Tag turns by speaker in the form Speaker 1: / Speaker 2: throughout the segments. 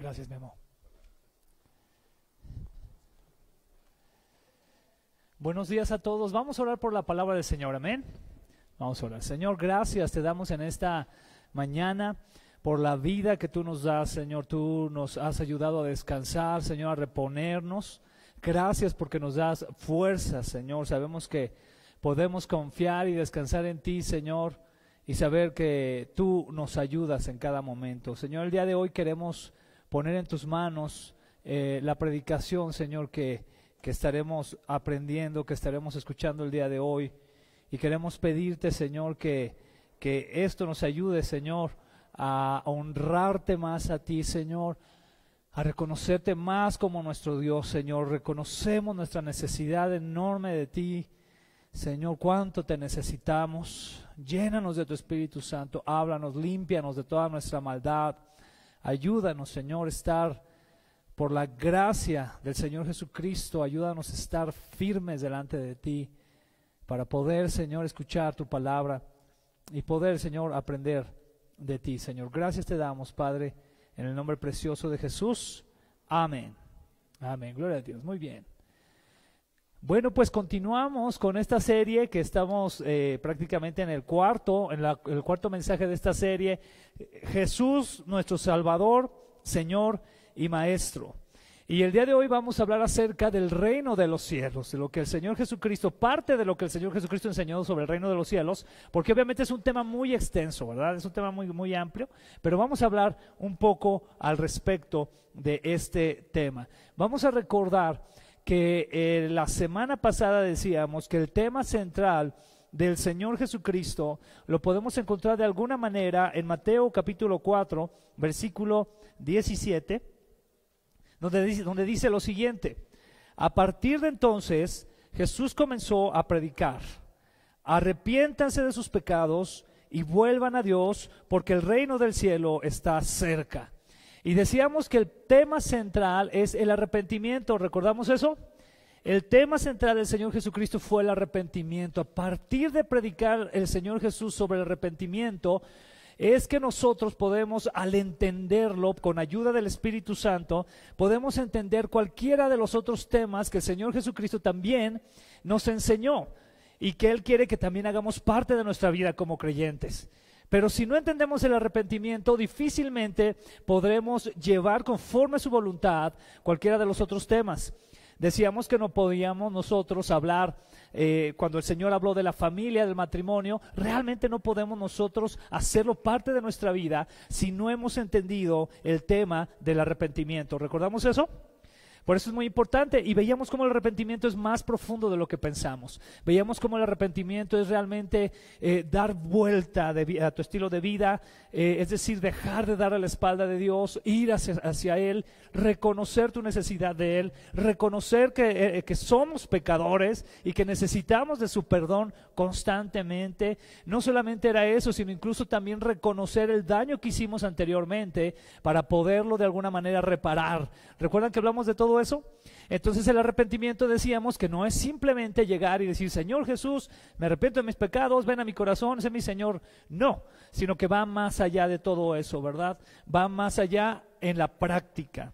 Speaker 1: Gracias, mi amor. Buenos días a todos. Vamos a orar por la palabra del Señor. Amén. Vamos a orar. Señor, gracias te damos en esta mañana por la vida que tú nos das, Señor. Tú nos has ayudado a descansar, Señor, a reponernos. Gracias porque nos das fuerza, Señor. Sabemos que podemos confiar y descansar en ti, Señor, y saber que tú nos ayudas en cada momento. Señor, el día de hoy queremos poner en tus manos eh, la predicación, Señor, que, estaremos aprendiendo, que estaremos escuchando el día de hoy. Y queremos pedirte, Señor, que, que esto nos ayude, Señor, a, a honrarte más a ti, Señor, a reconocerte más como nuestro Dios, Señor. Reconocemos nuestra necesidad enorme de ti. Señor, cuánto te necesitamos. Llénanos de tu Espíritu Santo. Háblanos, límpianos de toda nuestra maldad. Ayúdanos, Señor, estar por la gracia del Señor Jesucristo, ayúdanos a estar firmes delante de ti para poder, Señor, escuchar tu palabra y poder, Señor, aprender de ti, Señor. Gracias te damos, Padre, en el nombre precioso de Jesús. Amén. Amén. Gloria a Dios. Muy bien. Bueno, pues continuamos con esta serie que estamos eh, prácticamente en el cuarto, en el cuarto mensaje de esta serie. Jesús, nuestro Salvador, Señor y Maestro. Y el día de hoy vamos a hablar acerca del reino de los cielos, de lo que el Señor Jesucristo, parte de lo que el Señor Jesucristo enseñó sobre el reino de los cielos, porque obviamente es un tema muy extenso, ¿verdad? Es un tema muy, muy amplio, pero vamos a hablar un poco al respecto de este tema. Vamos a recordar que eh, la semana pasada decíamos que el tema central del Señor Jesucristo lo podemos encontrar de alguna manera en Mateo capítulo 4, versículo 17, donde dice lo siguiente, a partir de entonces Jesús comenzó a predicar, arrepiéntanse de sus pecados y vuelvan a Dios porque el reino del cielo está cerca. Y decíamos que el tema central es el arrepentimiento, ¿recordamos eso? El tema central del Señor Jesucristo fue el arrepentimiento. A partir de predicar el Señor Jesús sobre el arrepentimiento, es que nosotros podemos, al entenderlo con ayuda del Espíritu Santo, podemos entender cualquiera de los otros temas que el Señor Jesucristo también nos enseñó y que Él quiere que también hagamos parte de nuestra vida como creyentes. Pero si no entendemos el arrepentimiento, difícilmente podremos llevar conforme a su voluntad cualquiera de los otros temas. Decíamos que no podíamos nosotros hablar, eh, cuando el Señor habló de la familia, del matrimonio, realmente no podemos nosotros hacerlo parte de nuestra vida si no hemos entendido el tema del arrepentimiento. ¿Recordamos eso? Por eso es muy importante y veíamos cómo el arrepentimiento es más profundo de lo que pensamos. Veíamos cómo el arrepentimiento es realmente eh, dar vuelta de, a tu estilo de vida, eh, es decir, dejar de dar a la espalda de Dios, ir hacia, Él, reconocer tu necesidad de Él, reconocer que, eh, que somos pecadores y que necesitamos de su perdón constantemente. No solamente era eso, sino incluso también reconocer el daño que hicimos anteriormente para poderlo de alguna manera reparar. Recuerdan que hablamos de todo eso? Entonces el arrepentimiento decíamos que no es simplemente llegar y decir, Señor Jesús, me arrepiento de mis pecados, ven a mi corazón, sé mi Señor. No, sino que va más allá de todo eso, ¿verdad? Va más allá en la práctica.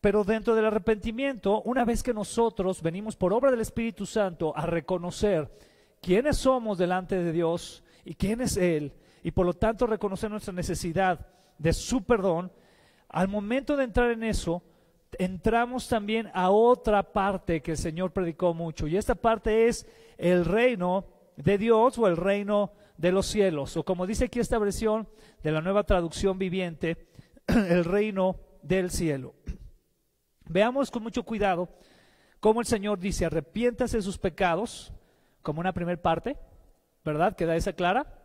Speaker 1: Pero dentro del arrepentimiento, una vez que nosotros venimos por obra del Espíritu Santo a reconocer quiénes somos delante de Dios y quién es Él, y por lo tanto reconocer nuestra necesidad de su perdón, al momento de entrar en eso, entramos también a otra parte que el Señor predicó mucho, y esta parte es el reino de Dios o el reino de los cielos, o como dice aquí esta versión de la nueva traducción viviente, el reino del cielo. Veamos con mucho cuidado cómo el Señor dice, arrepiéntase de sus pecados, como una primera parte, ¿verdad? ¿Queda esa clara?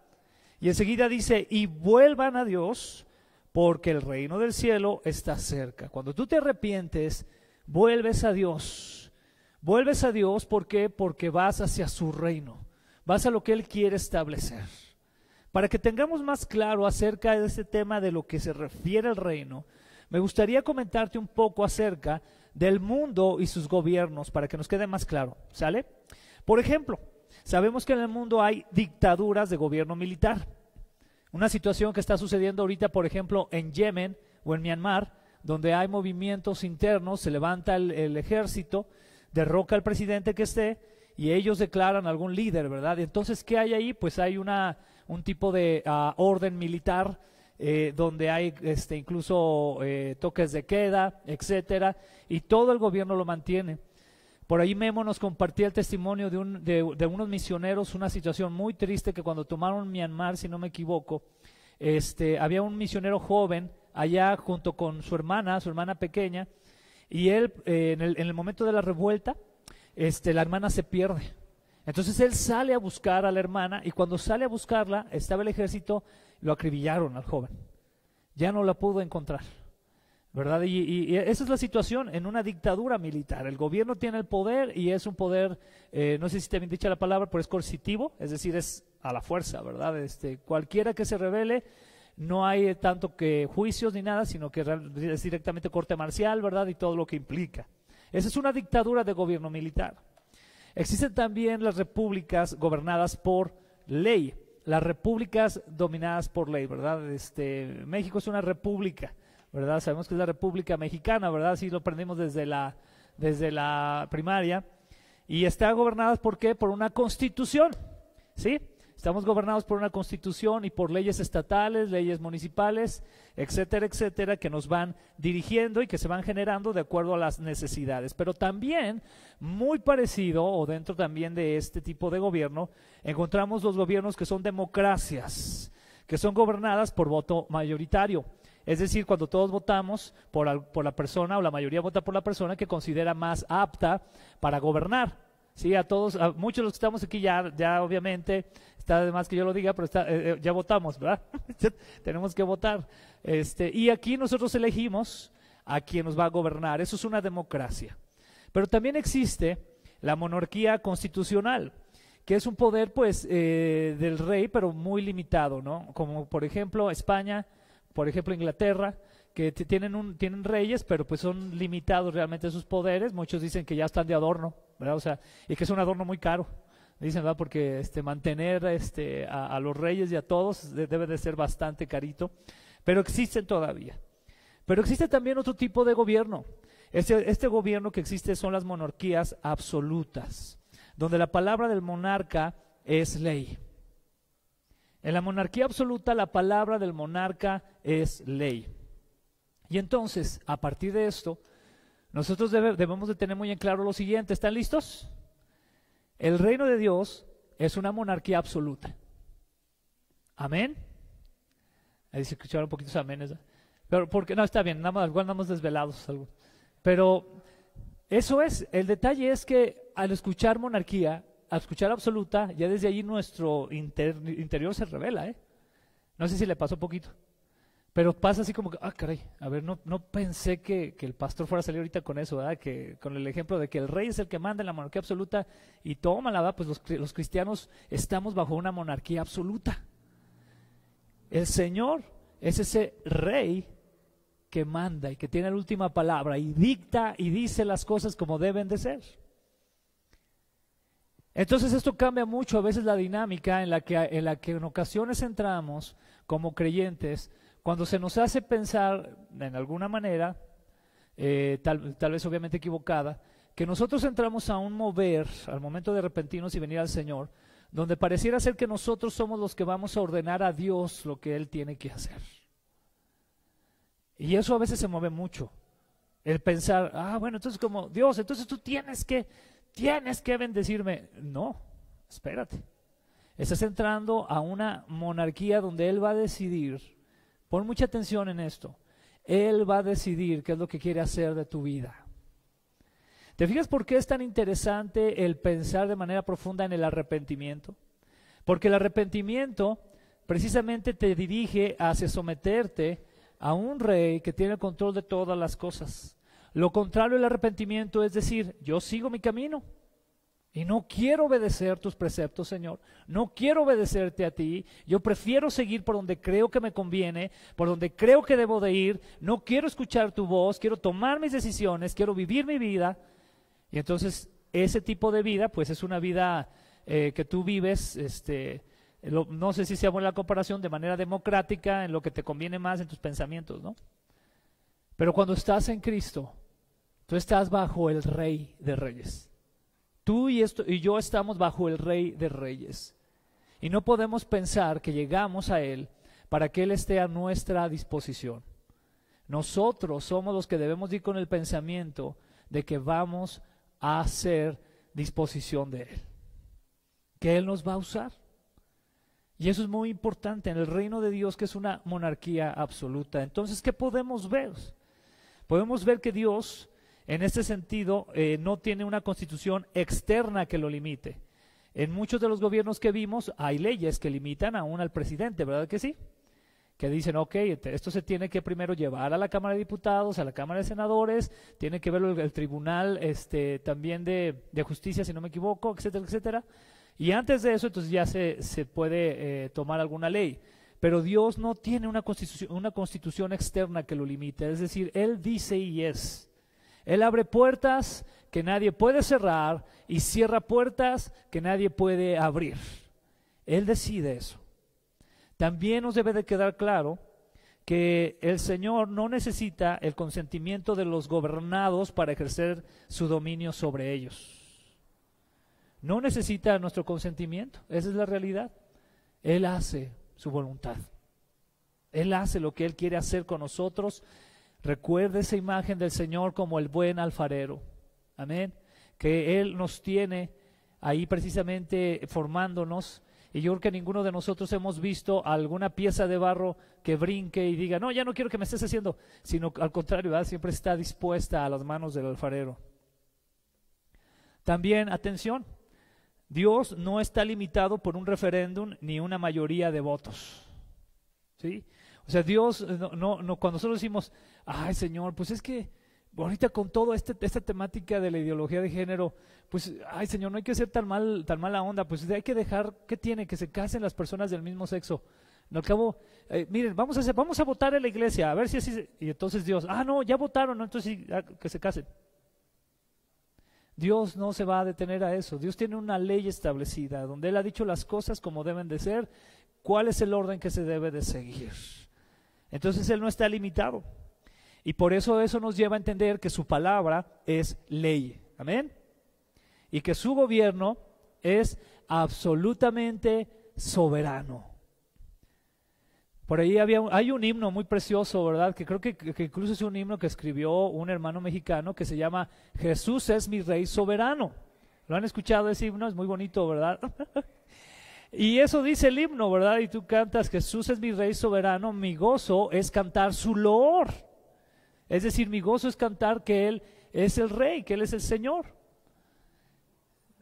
Speaker 1: Y enseguida dice, y vuelvan a Dios, porque el reino del cielo está cerca. Cuando tú te arrepientes, vuelves a Dios. Vuelves a Dios, ¿por qué? Porque vas hacia su reino, vas a lo que Él quiere establecer. Para que tengamos más claro acerca de este tema de lo que se refiere al reino, me gustaría comentarte un poco acerca del mundo y sus gobiernos para que nos quede más claro, ¿sale? Por ejemplo, sabemos que en el mundo hay dictaduras de gobierno militar. Una situación que está sucediendo ahorita, por ejemplo, en Yemen o en Myanmar, donde hay movimientos internos, se levanta el, ejército, derroca al presidente que esté y ellos declaran algún líder, ¿verdad? Entonces, ¿qué hay ahí? Pues hay una, un tipo de ah, orden militar eh, donde hay este, incluso eh, toques de queda, etcétera, y todo el gobierno lo mantiene. Por ahí Memo nos compartía el testimonio de, de, unos misioneros, una situación muy triste que cuando tomaron Myanmar, si no me equivoco, este, había un misionero joven allá junto con su hermana, su hermana pequeña, y él eh, en, el, en, el, momento de la revuelta, este, la hermana se pierde. Entonces él sale a buscar a la hermana y cuando sale a buscarla, estaba el ejército, lo acribillaron al joven. Ya no la pudo encontrar. ¿Verdad? Y, esa es la situación en una dictadura militar. El gobierno tiene el poder y es un poder, eh, no sé si te bien dicha la palabra, pero es coercitivo, es decir, es a la fuerza, ¿verdad? Este, cualquiera que se revele, no hay eh, tanto que juicios ni nada, sino que es directamente corte marcial, ¿verdad? Y todo lo que implica. Esa es una dictadura de gobierno militar. Existen también las repúblicas gobernadas por ley, las repúblicas dominadas por ley, ¿verdad? Este, México es una república ¿verdad? Sabemos que es la República Mexicana, ¿verdad? Sí, lo aprendimos desde la, desde la primaria. Y está gobernadas ¿por qué? Por una constitución, ¿sí? Estamos gobernados por una constitución y por leyes estatales, leyes municipales, etcétera, etcétera, que nos van dirigiendo y que se van generando de acuerdo a las necesidades. Pero también, muy parecido o dentro también de este tipo de gobierno, encontramos los gobiernos que son democracias, que son gobernadas por voto mayoritario. Es decir, cuando todos votamos por, la persona o la mayoría vota por la persona que considera más apta para gobernar. Sí, a todos, a muchos de los que estamos aquí ya, ya obviamente, está más que yo lo diga, pero eh, eh, ya votamos, ¿verdad? Tenemos que votar. Este, y aquí nosotros elegimos a quien nos va a gobernar. Eso es una democracia. Pero también existe la monarquía constitucional, que es un poder, pues, eh, del rey, pero muy limitado, ¿no? Como, por ejemplo, España por ejemplo, Inglaterra, que tienen, un, tienen reyes, pero pues son limitados realmente sus poderes. Muchos dicen que ya están de adorno, ¿verdad? O sea, y que es un adorno muy caro. Dicen, ¿verdad? Porque este, mantener este, a, los reyes y a todos debe de ser bastante carito. Pero existen todavía. Pero existe también otro tipo de gobierno. Este, este gobierno que existe son las monarquías absolutas, donde la palabra del monarca es ley. En la monarquía absoluta la palabra del monarca es ley. Y entonces, a partir de esto, nosotros debemos de tener muy en claro lo siguiente. ¿Están listos? El reino de Dios es una monarquía absoluta. Amén. Ahí se escucharon un poquito aménes. Pero porque no está bien, nada más, igual andamos desvelados. Algo. Pero eso es, el detalle es que al escuchar monarquía, a escuchar absoluta, ya desde allí nuestro interior se revela, ¿eh? No sé si le pasó poquito. Pero pasa así como que, ah, caray, a ver, no, no pensé que, el pastor fuera a salir ahorita con eso, ¿verdad? Que, con el ejemplo de que el rey es el que manda en la monarquía absoluta y toma la Pues los, los cristianos estamos bajo una monarquía absoluta. El Señor es ese rey que manda y que tiene la última palabra y dicta y dice las cosas como deben de ser. Entonces esto cambia mucho a veces la dinámica en la que, en, la que en ocasiones entramos como creyentes, cuando se nos hace pensar en alguna manera, eh, tal, tal vez obviamente equivocada, que nosotros entramos a un mover al momento de arrepentirnos y venir al Señor, donde pareciera ser que nosotros somos los que vamos a ordenar a Dios lo que Él tiene que hacer. Y eso a veces se mueve mucho. El pensar, ah, bueno, entonces como Dios, entonces tú tienes que tienes que bendecirme. No, espérate. Estás entrando a una monarquía donde Él va a decidir, pon mucha atención en esto, Él va a decidir qué es lo que quiere hacer de tu vida. ¿Te fijas por qué es tan interesante el pensar de manera profunda en el arrepentimiento? Porque el arrepentimiento precisamente te dirige hacia someterte a un rey que tiene el control de todas las cosas. Lo contrario del arrepentimiento es decir, yo sigo mi camino y no quiero obedecer tus preceptos, Señor. No quiero obedecerte a ti. Yo prefiero seguir por donde creo que me conviene, por donde creo que debo de ir. No quiero escuchar tu voz, quiero tomar mis decisiones, quiero vivir mi vida. Y entonces ese tipo de vida, pues es una vida eh, que tú vives, este, no sé si sea buena la comparación, de manera democrática, en lo que te conviene más en tus pensamientos, ¿no? Pero cuando estás en Cristo, Tú estás bajo el rey de reyes. Tú y, esto, y yo estamos bajo el rey de reyes. Y no podemos pensar que llegamos a Él para que Él esté a nuestra disposición. Nosotros somos los que debemos ir con el pensamiento de que vamos a hacer disposición de Él, que Él nos va a usar. Y eso es muy importante en el reino de Dios, que es una monarquía absoluta. Entonces, ¿qué podemos ver? Podemos ver que Dios en este sentido, eh, no tiene una constitución externa que lo limite. En muchos de los gobiernos que vimos hay leyes que limitan aún al presidente, ¿verdad que sí? Que dicen, ok, este, esto se tiene que primero llevar a la Cámara de Diputados, a la Cámara de Senadores, tiene que verlo el, Tribunal este, también de, Justicia, si no me equivoco, etcétera, etcétera. Y antes de eso, entonces ya se, puede eh, tomar alguna ley. Pero Dios no tiene una constitución, una constitución externa que lo limite, es decir, Él dice y es. Él abre puertas que nadie puede cerrar y cierra puertas que nadie puede abrir. Él decide eso. También nos debe de quedar claro que el Señor no necesita el consentimiento de los gobernados para ejercer su dominio sobre ellos. No necesita nuestro consentimiento, esa es la realidad. Él hace su voluntad. Él hace lo que Él quiere hacer con nosotros Recuerde esa imagen del Señor como el buen alfarero. Amén. Que Él nos tiene ahí precisamente formándonos. Y yo creo que ninguno de nosotros hemos visto alguna pieza de barro que brinque y diga, no, ya no quiero que me estés haciendo, sino al contrario, siempre está dispuesta a las manos del alfarero. También, atención, Dios no está limitado por un referéndum ni una mayoría de votos. ¿Sí? O sea, Dios, no, no, cuando nosotros decimos, ay Señor, pues es que ahorita con toda este, esta temática de la ideología de género, pues, ay Señor, no hay que ser tan, mal, tan mala onda, pues hay que dejar, ¿qué tiene? Que se casen las personas del mismo sexo. No, acabo, eh, miren, vamos a, hacer, vamos a votar en la iglesia, a ver si así... Y entonces Dios, ah, no, ya votaron, entonces sí, que se casen. Dios no se va a detener a eso. Dios tiene una ley establecida donde Él ha dicho las cosas como deben de ser, cuál es el orden que se debe de seguir. Entonces Él no está limitado. Y por eso eso nos lleva a entender que su palabra es ley. Amén. Y que su gobierno es absolutamente soberano. Por ahí había hay un himno muy precioso, ¿verdad? Que creo que, que, incluso es un himno que escribió un hermano mexicano que se llama Jesús es mi rey soberano. ¿Lo han escuchado ese himno? Es muy bonito, ¿verdad? Y eso dice el himno, ¿verdad? Y tú cantas, Jesús es mi Rey soberano, mi gozo es cantar su loor. Es decir, mi gozo es cantar que Él es el Rey, que Él es el Señor.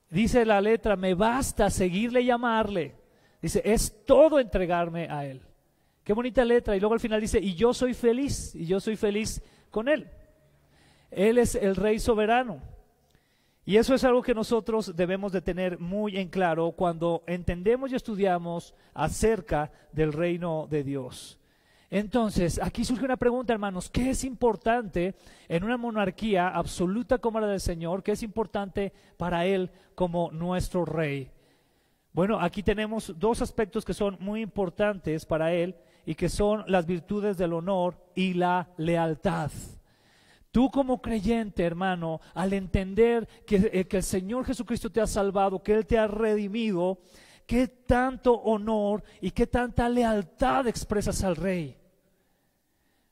Speaker 1: Dice la letra, me basta seguirle y amarle. Dice, es todo entregarme a Él. Qué bonita letra. Y luego al final dice, y yo soy feliz, y yo soy feliz con Él. Él es el Rey soberano. Y eso es algo que nosotros debemos de tener muy en claro cuando entendemos y estudiamos acerca del reino de Dios. Entonces, aquí surge una pregunta, hermanos, ¿qué es importante en una monarquía absoluta como la del Señor? ¿Qué es importante para Él como nuestro rey? Bueno, aquí tenemos dos aspectos que son muy importantes para Él y que son las virtudes del honor y la lealtad. Tú como creyente, hermano, al entender eh, que, el Señor Jesucristo te ha salvado, que Él te ha redimido, qué tanto honor y qué tanta lealtad expresas al Rey.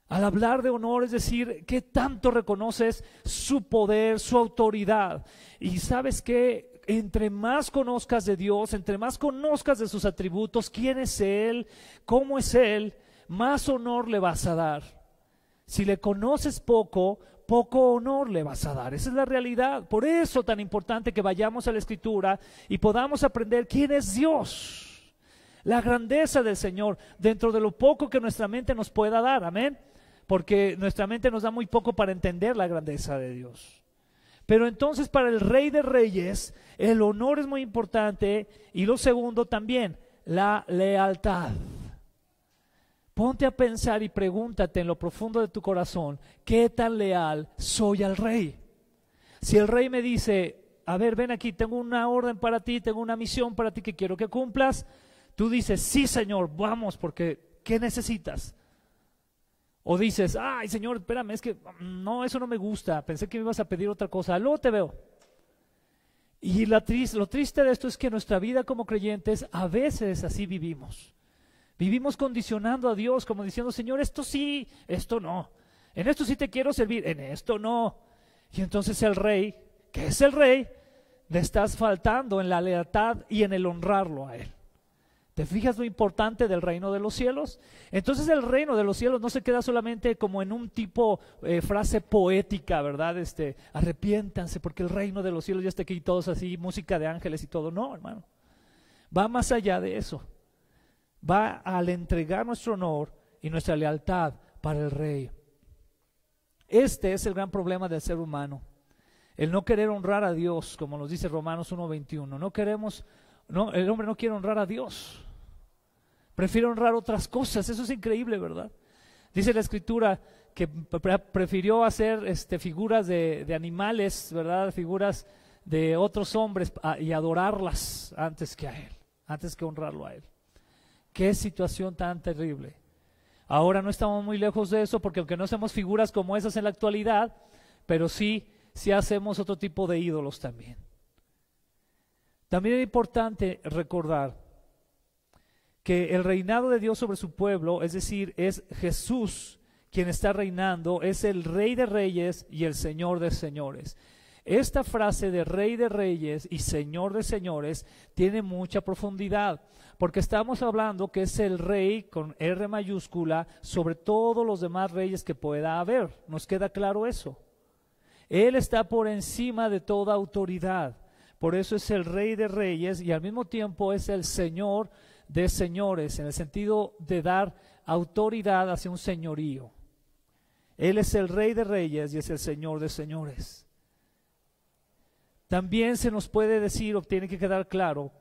Speaker 1: Al hablar de honor, es decir, qué tanto reconoces su poder, su autoridad. Y sabes que entre más conozcas de Dios, entre más conozcas de sus atributos, quién es Él, cómo es Él, más honor le vas a dar. Si le conoces poco, poco honor le vas a dar. Esa es la realidad. Por eso tan importante que vayamos a la escritura y podamos aprender quién es Dios. La grandeza del Señor dentro de lo poco que nuestra mente nos pueda dar. Amén. Porque nuestra mente nos da muy poco para entender la grandeza de Dios. Pero entonces para el Rey de Reyes el honor es muy importante y lo segundo también, la lealtad. Ponte a pensar y pregúntate en lo profundo de tu corazón, ¿qué tan leal soy al rey? Si el rey me dice, a ver, ven aquí, tengo una orden para ti, tengo una misión para ti que quiero que cumplas, tú dices, sí, Señor, vamos, porque ¿qué necesitas? O dices, ay, Señor, espérame, es que mm, no, eso no me gusta, pensé que me ibas a pedir otra cosa, luego te veo. Y lo triste de esto es que nuestra vida como creyentes a veces así vivimos. Vivimos condicionando a Dios como diciendo, Señor, esto sí, esto no. En esto sí te quiero servir, en esto no. Y entonces el rey, que es el rey, le estás faltando en la lealtad y en el honrarlo a él. ¿Te fijas lo importante del reino de los cielos? Entonces el reino de los cielos no se queda solamente como en un tipo eh, frase poética, ¿verdad? Este, arrepiéntanse porque el reino de los cielos ya está aquí todos así, música de ángeles y todo. No, hermano. Va más allá de eso va al entregar nuestro honor y nuestra lealtad para el rey. Este es el gran problema del ser humano. El no querer honrar a Dios, como nos dice Romanos 1:21. No queremos, no, el hombre no quiere honrar a Dios. Prefiere honrar otras cosas. Eso es increíble, ¿verdad? Dice la escritura que prefirió hacer este, figuras de, de animales, ¿verdad? Figuras de otros hombres ah, y adorarlas antes que a él, antes que honrarlo a él. Qué situación tan terrible. Ahora no estamos muy lejos de eso porque aunque no hacemos figuras como esas en la actualidad, pero sí, sí hacemos otro tipo de ídolos también. También es importante recordar que el reinado de Dios sobre su pueblo, es decir, es Jesús quien está reinando, es el rey de reyes y el señor de señores. Esta frase de rey de reyes y señor de señores tiene mucha profundidad, porque estamos hablando que es el rey con R mayúscula sobre todos los demás reyes que pueda haber. ¿Nos queda claro eso? Él está por encima de toda autoridad. Por eso es el rey de reyes y al mismo tiempo es el señor de señores, en el sentido de dar autoridad hacia un señorío. Él es el rey de reyes y es el señor de señores. También se nos puede decir, o tiene que quedar claro,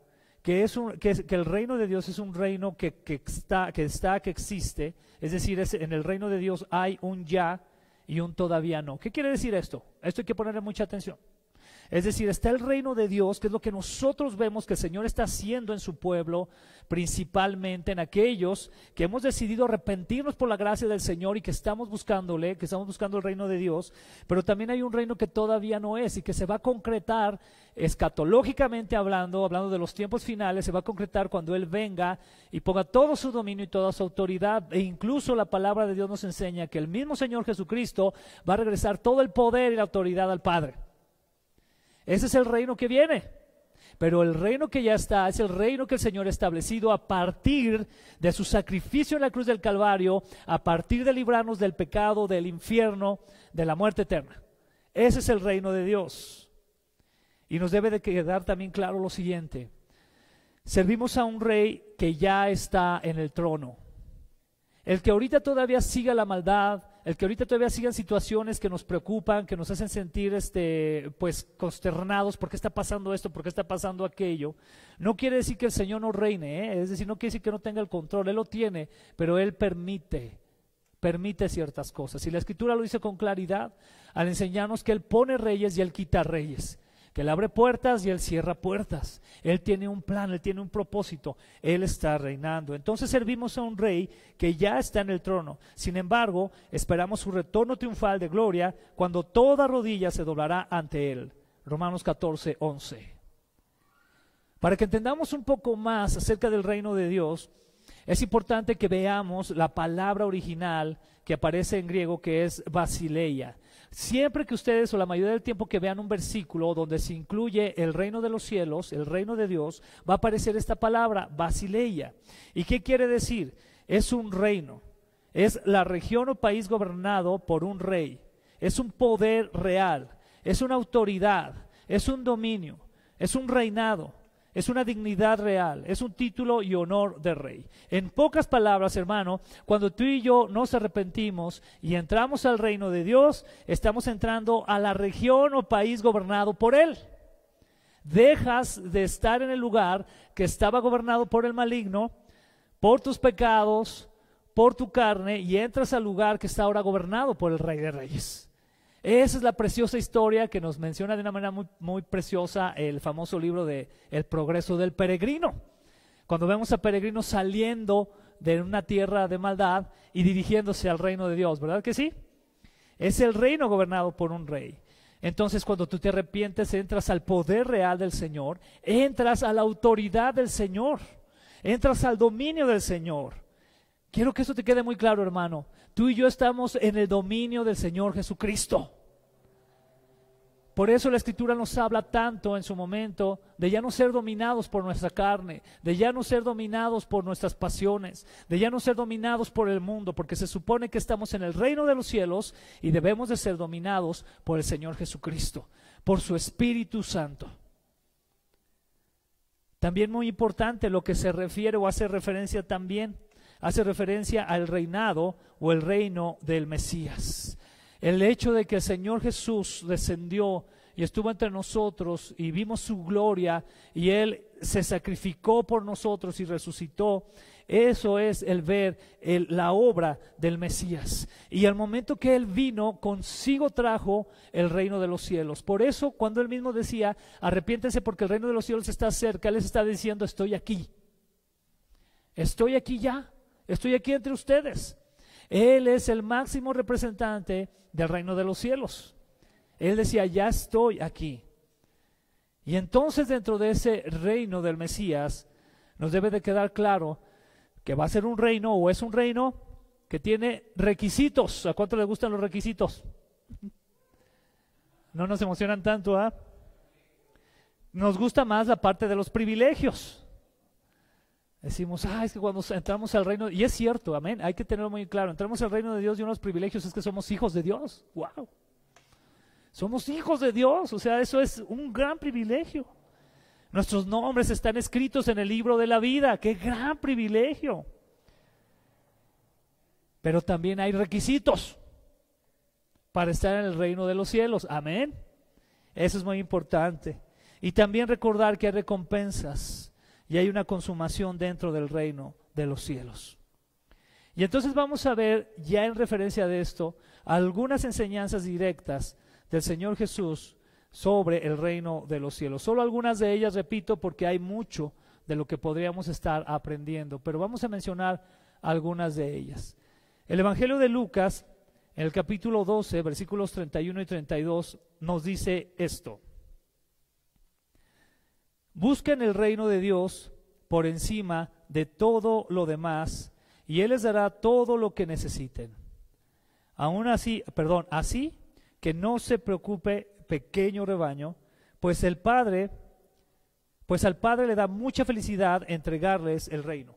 Speaker 1: que, es que, el reino de Dios es un reino que, que, está, que está, que existe, es decir, es, en el reino de Dios hay un ya y un todavía no. ¿Qué quiere decir esto? Esto hay que ponerle mucha atención. Es decir, está el reino de Dios, que es lo que nosotros vemos que el Señor está haciendo en su pueblo, principalmente en aquellos que hemos decidido arrepentirnos por la gracia del Señor y que estamos buscándole, que estamos buscando el reino de Dios, pero también hay un reino que todavía no es y que se va a concretar escatológicamente hablando, hablando de los tiempos finales, se va a concretar cuando Él venga y ponga todo su dominio y toda su autoridad. E incluso la palabra de Dios nos enseña que el mismo Señor Jesucristo va a regresar todo el poder y la autoridad al Padre. Ese es el reino que viene. Pero el reino que ya está es el reino que el Señor ha establecido a partir de su sacrificio en la cruz del Calvario, a partir de librarnos del pecado, del infierno, de la muerte eterna. Ese es el reino de Dios. Y nos debe de quedar también claro lo siguiente. Servimos a un rey que ya está en el trono. El que ahorita todavía siga la maldad, el que ahorita todavía sigan situaciones que nos preocupan, que nos hacen sentir este, pues consternados, ¿por qué está pasando esto? ¿Por qué está pasando aquello? No quiere decir que el Señor no reine, ¿eh? es decir, no quiere decir que no tenga el control, Él lo tiene, pero Él permite, permite ciertas cosas. Y la Escritura lo dice con claridad al enseñarnos que Él pone reyes y Él quita reyes que Él abre puertas y Él cierra puertas. Él tiene un plan, Él tiene un propósito, Él está reinando. Entonces servimos a un rey que ya está en el trono. Sin embargo, esperamos su retorno triunfal de gloria cuando toda rodilla se doblará ante Él. Romanos 14, 11. Para que entendamos un poco más acerca del reino de Dios, es importante que veamos la palabra original que aparece en griego que es basileia. Siempre que ustedes o la mayoría del tiempo que vean un versículo donde se incluye el reino de los cielos, el reino de Dios, va a aparecer esta palabra, Basileia. ¿Y qué quiere decir? Es un reino. Es la región o país gobernado por un rey. Es un poder real. Es una autoridad. Es un dominio. Es un reinado es una dignidad real, es un título y honor de rey. En pocas palabras, hermano, cuando tú y yo nos arrepentimos y entramos al reino de Dios, estamos entrando a la región o país gobernado por Él. Dejas de estar en el lugar que estaba gobernado por el maligno, por tus pecados, por tu carne, y entras al lugar que está ahora gobernado por el Rey de Reyes. Esa es la preciosa historia que nos menciona de una manera muy, muy preciosa el famoso libro de El progreso del peregrino. Cuando vemos a peregrinos saliendo de una tierra de maldad y dirigiéndose al reino de Dios, ¿verdad que sí? Es el reino gobernado por un rey. Entonces cuando tú te arrepientes, entras al poder real del Señor, entras a la autoridad del Señor, entras al dominio del Señor. Quiero que eso te quede muy claro, hermano. Tú y yo estamos en el dominio del Señor Jesucristo. Por eso la escritura nos habla tanto en su momento de ya no ser dominados por nuestra carne, de ya no ser dominados por nuestras pasiones, de ya no ser dominados por el mundo, porque se supone que estamos en el reino de los cielos y debemos de ser dominados por el Señor Jesucristo, por su Espíritu Santo. También muy importante lo que se refiere o hace referencia también hace referencia al reinado o el reino del Mesías. El hecho de que el Señor Jesús descendió y estuvo entre nosotros y vimos su gloria y Él se sacrificó por nosotros y resucitó, eso es el ver la obra del Mesías. Y al momento que Él vino, consigo trajo el reino de los cielos. Por eso cuando Él mismo decía, arrepiéntense porque el reino de los cielos está cerca, Él les está diciendo, estoy aquí. Estoy aquí ya. Estoy aquí entre ustedes. Él es el máximo representante del reino de los cielos. Él decía, ya estoy aquí. Y entonces dentro de ese reino del Mesías nos debe de quedar claro que va a ser un reino o es un reino que tiene requisitos. ¿A cuánto le gustan los requisitos? No nos emocionan tanto, ¿ah? Nos gusta más la parte de los privilegios. Decimos, ah, es que cuando entramos al reino, y es cierto, amén, hay que tenerlo muy claro, entramos al reino de Dios y uno de los privilegios es que somos hijos de Dios, wow. Somos hijos de Dios, o sea, eso es un gran privilegio. Nuestros nombres están escritos en el libro de la vida, qué gran privilegio. Pero también hay requisitos para estar en el reino de los cielos, amén. Eso es muy importante. Y también recordar que hay recompensas y hay una consumación dentro del reino de los cielos. Y entonces vamos a ver, ya en referencia de esto, algunas enseñanzas directas del Señor Jesús sobre el reino de los cielos. Solo algunas de ellas, repito, porque hay mucho de lo que podríamos estar aprendiendo, pero vamos a mencionar algunas de ellas. El Evangelio de Lucas, en el capítulo 12, versículos 31 y 32, nos dice esto. Busquen el reino de Dios por encima de todo lo demás y Él les dará todo lo que necesiten. Aún así, perdón, así que no se preocupe pequeño rebaño, pues el Padre, pues al Padre le da mucha felicidad entregarles el reino.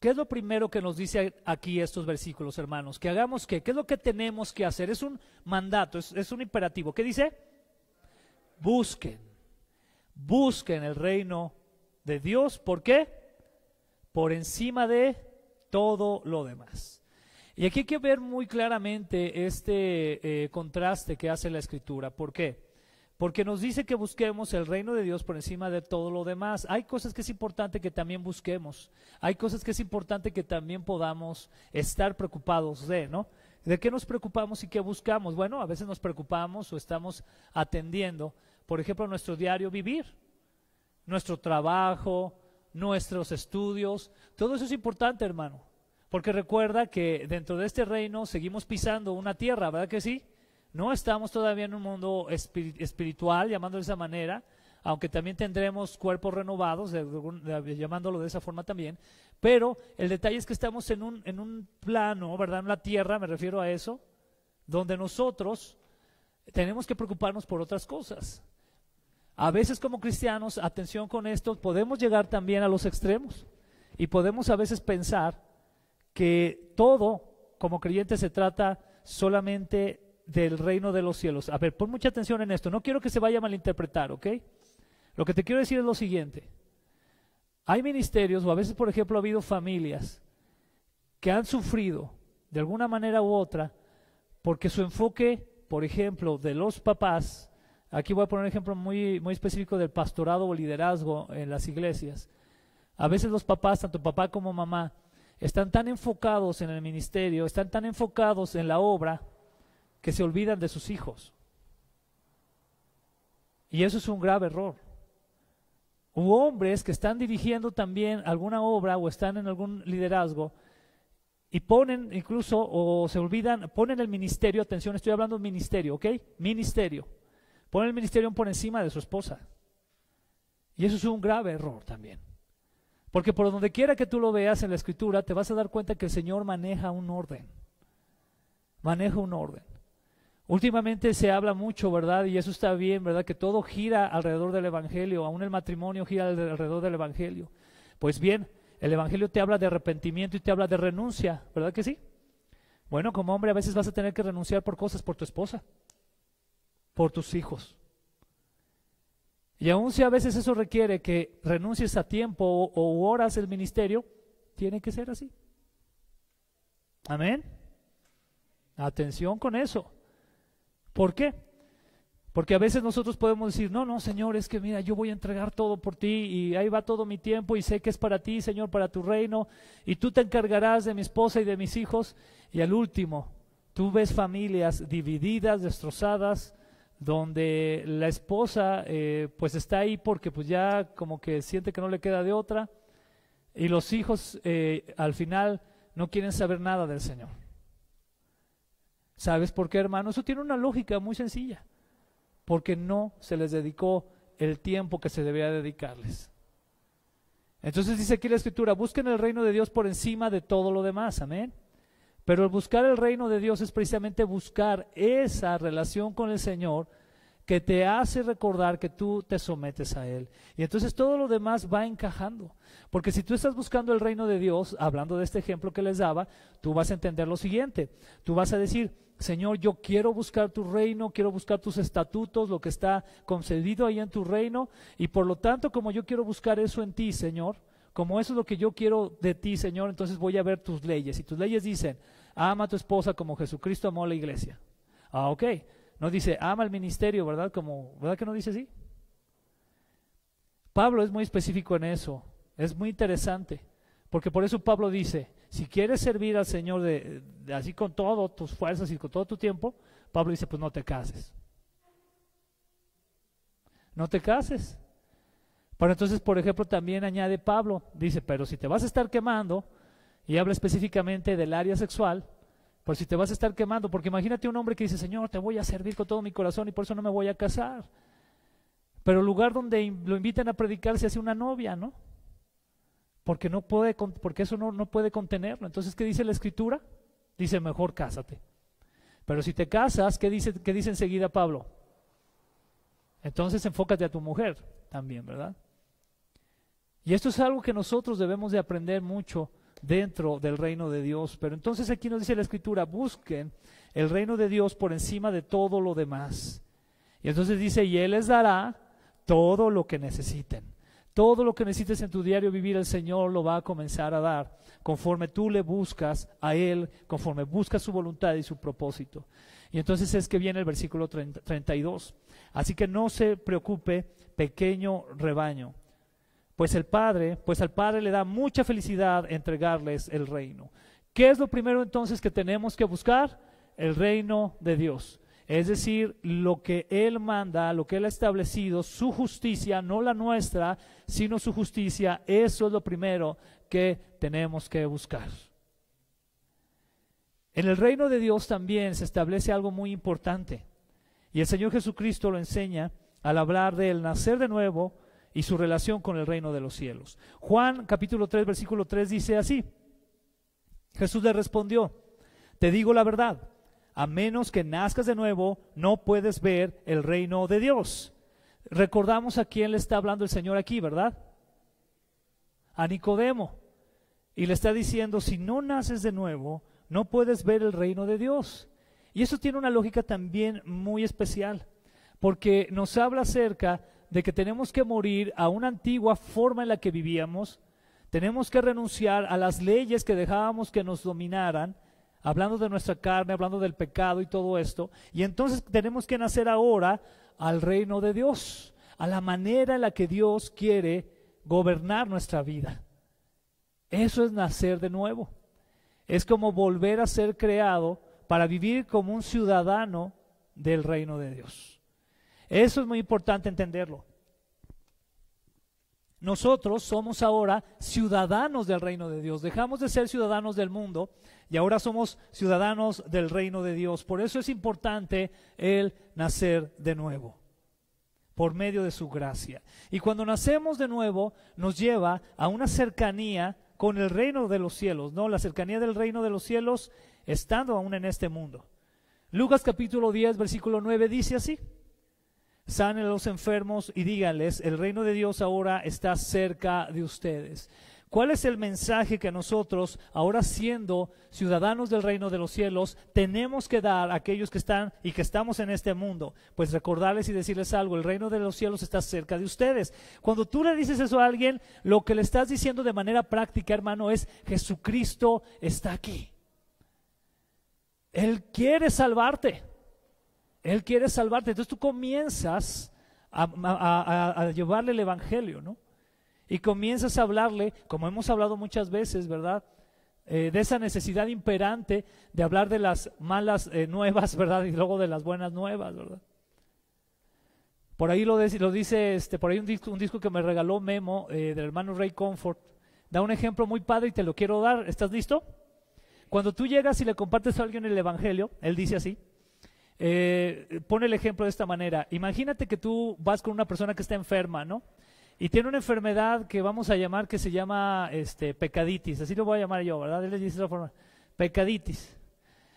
Speaker 1: ¿Qué es lo primero que nos dice aquí estos versículos, hermanos? Que hagamos qué, qué es lo que tenemos que hacer. Es un mandato, es, es un imperativo. ¿Qué dice? Busquen busquen el reino de Dios. ¿Por qué? Por encima de todo lo demás. Y aquí hay que ver muy claramente este eh, contraste que hace la escritura. ¿Por qué? Porque nos dice que busquemos el reino de Dios por encima de todo lo demás. Hay cosas que es importante que también busquemos. Hay cosas que es importante que también podamos estar preocupados de, ¿no? ¿De qué nos preocupamos y qué buscamos? Bueno, a veces nos preocupamos o estamos atendiendo por ejemplo, nuestro diario vivir, nuestro trabajo, nuestros estudios. Todo eso es importante, hermano. Porque recuerda que dentro de este reino seguimos pisando una tierra, ¿verdad que sí? No estamos todavía en un mundo espiritual, llamándolo de esa manera, aunque también tendremos cuerpos renovados, llamándolo de esa forma también. Pero el detalle es que estamos en un, en un plano, ¿verdad? En la tierra, me refiero a eso, donde nosotros tenemos que preocuparnos por otras cosas. A veces como cristianos, atención con esto, podemos llegar también a los extremos y podemos a veces pensar que todo como creyente se trata solamente del reino de los cielos. A ver, pon mucha atención en esto, no quiero que se vaya a malinterpretar, ¿ok? Lo que te quiero decir es lo siguiente. Hay ministerios, o a veces, por ejemplo, ha habido familias que han sufrido de alguna manera u otra porque su enfoque, por ejemplo, de los papás Aquí voy a poner un ejemplo muy, muy específico del pastorado o liderazgo en las iglesias. A veces los papás, tanto papá como mamá, están tan enfocados en el ministerio, están tan enfocados en la obra, que se olvidan de sus hijos. Y eso es un grave error. Hubo hombres que están dirigiendo también alguna obra o están en algún liderazgo y ponen incluso o se olvidan, ponen el ministerio, atención, estoy hablando de ministerio, ¿ok? Ministerio. Pone el ministerio por encima de su esposa. Y eso es un grave error también. Porque por donde quiera que tú lo veas en la escritura, te vas a dar cuenta que el Señor maneja un orden. Maneja un orden. Últimamente se habla mucho, ¿verdad? Y eso está bien, ¿verdad? Que todo gira alrededor del Evangelio, aún el matrimonio gira alrededor del Evangelio. Pues bien, el Evangelio te habla de arrepentimiento y te habla de renuncia, ¿verdad que sí? Bueno, como hombre a veces vas a tener que renunciar por cosas por tu esposa por tus hijos. Y aun si a veces eso requiere que renuncies a tiempo o, o horas el ministerio, tiene que ser así. Amén. Atención con eso. ¿Por qué? Porque a veces nosotros podemos decir, no, no, Señor, es que mira, yo voy a entregar todo por ti y ahí va todo mi tiempo y sé que es para ti, Señor, para tu reino, y tú te encargarás de mi esposa y de mis hijos. Y al último, tú ves familias divididas, destrozadas, donde la esposa eh, pues está ahí porque pues ya como que siente que no le queda de otra y los hijos eh, al final no quieren saber nada del Señor. ¿Sabes por qué, hermano? Eso tiene una lógica muy sencilla, porque no se les dedicó el tiempo que se debía dedicarles. Entonces dice aquí la escritura, busquen el reino de Dios por encima de todo lo demás, amén. Pero el buscar el reino de Dios es precisamente buscar esa relación con el Señor que te hace recordar que tú te sometes a Él. Y entonces todo lo demás va encajando. Porque si tú estás buscando el reino de Dios, hablando de este ejemplo que les daba, tú vas a entender lo siguiente. Tú vas a decir, Señor, yo quiero buscar tu reino, quiero buscar tus estatutos, lo que está concedido ahí en tu reino. Y por lo tanto, como yo quiero buscar eso en ti, Señor, como eso es lo que yo quiero de ti, Señor, entonces voy a ver tus leyes. Y tus leyes dicen, ama a tu esposa como Jesucristo amó a la iglesia. Ah, ok. No dice, ama al ministerio, ¿verdad? Como, ¿Verdad que no dice así? Pablo es muy específico en eso. Es muy interesante. Porque por eso Pablo dice, si quieres servir al Señor así con todas tus fuerzas y con todo tu tiempo, Pablo dice, pues no te cases. No te cases. Pero entonces, por ejemplo, también añade Pablo, dice, pero si te vas a estar quemando, y habla específicamente del área sexual, por si te vas a estar quemando, porque imagínate un hombre que dice, Señor, te voy a servir con todo mi corazón y por eso no me voy a casar. Pero el lugar donde lo invitan a predicar se hace una novia, ¿no? Porque, no puede, porque eso no, no puede contenerlo. Entonces, ¿qué dice la escritura? Dice, mejor cásate. Pero si te casas, ¿qué dice, qué dice enseguida Pablo? Entonces enfócate a tu mujer también, ¿verdad? Y esto es algo que nosotros debemos de aprender mucho dentro del reino de Dios. Pero entonces aquí nos dice la escritura, busquen el reino de Dios por encima de todo lo demás. Y entonces dice, y Él les dará todo lo que necesiten. Todo lo que necesites en tu diario vivir, el Señor lo va a comenzar a dar, conforme tú le buscas a Él, conforme buscas su voluntad y su propósito. Y entonces es que viene el versículo 32. Así que no se preocupe, pequeño rebaño pues el Padre, pues al Padre le da mucha felicidad entregarles el reino. ¿Qué es lo primero entonces que tenemos que buscar? El reino de Dios. Es decir, lo que Él manda, lo que Él ha establecido, su justicia, no la nuestra, sino su justicia, eso es lo primero que tenemos que buscar. En el reino de Dios también se establece algo muy importante. Y el Señor Jesucristo lo enseña al hablar del nacer de nuevo y su relación con el reino de los cielos. Juan capítulo 3, versículo 3 dice así, Jesús le respondió, te digo la verdad, a menos que nazcas de nuevo, no puedes ver el reino de Dios. Recordamos a quién le está hablando el Señor aquí, ¿verdad? A Nicodemo. Y le está diciendo, si no naces de nuevo, no puedes ver el reino de Dios. Y eso tiene una lógica también muy especial, porque nos habla acerca de que tenemos que morir a una antigua forma en la que vivíamos, tenemos que renunciar a las leyes que dejábamos que nos dominaran, hablando de nuestra carne, hablando del pecado y todo esto, y entonces tenemos que nacer ahora al reino de Dios, a la manera en la que Dios quiere gobernar nuestra vida. Eso es nacer de nuevo. Es como volver a ser creado para vivir como un ciudadano del reino de Dios. Eso es muy importante entenderlo. Nosotros somos ahora ciudadanos del reino de Dios. Dejamos de ser ciudadanos del mundo y ahora somos ciudadanos del reino de Dios. Por eso es importante el nacer de nuevo, por medio de su gracia. Y cuando nacemos de nuevo nos lleva a una cercanía con el reino de los cielos, ¿no? La cercanía del reino de los cielos estando aún en este mundo. Lucas capítulo 10, versículo 9 dice así sanen a los enfermos y díganles, el reino de Dios ahora está cerca de ustedes. ¿Cuál es el mensaje que nosotros, ahora siendo ciudadanos del reino de los cielos, tenemos que dar a aquellos que están y que estamos en este mundo? Pues recordarles y decirles algo, el reino de los cielos está cerca de ustedes. Cuando tú le dices eso a alguien, lo que le estás diciendo de manera práctica, hermano, es Jesucristo está aquí. Él quiere salvarte. Él quiere salvarte. Entonces tú comienzas a, llevarle el Evangelio, ¿no? Y comienzas a hablarle, como hemos hablado muchas veces, ¿verdad? Eh, de esa necesidad imperante de hablar de las malas eh, nuevas, ¿verdad? Y luego de las buenas nuevas, ¿verdad? Por ahí lo, lo dice, este, por ahí un disco, un disco que me regaló Memo eh, del hermano Ray Comfort. Da un ejemplo muy padre y te lo quiero dar. ¿Estás listo? Cuando tú llegas y le compartes a alguien el Evangelio, él dice así, eh, pone el ejemplo de esta manera. Imagínate que tú vas con una persona que está enferma, ¿no? Y tiene una enfermedad que vamos a llamar que se llama este, pecaditis, así lo voy a llamar yo, ¿verdad? Él le dice la forma, pecaditis.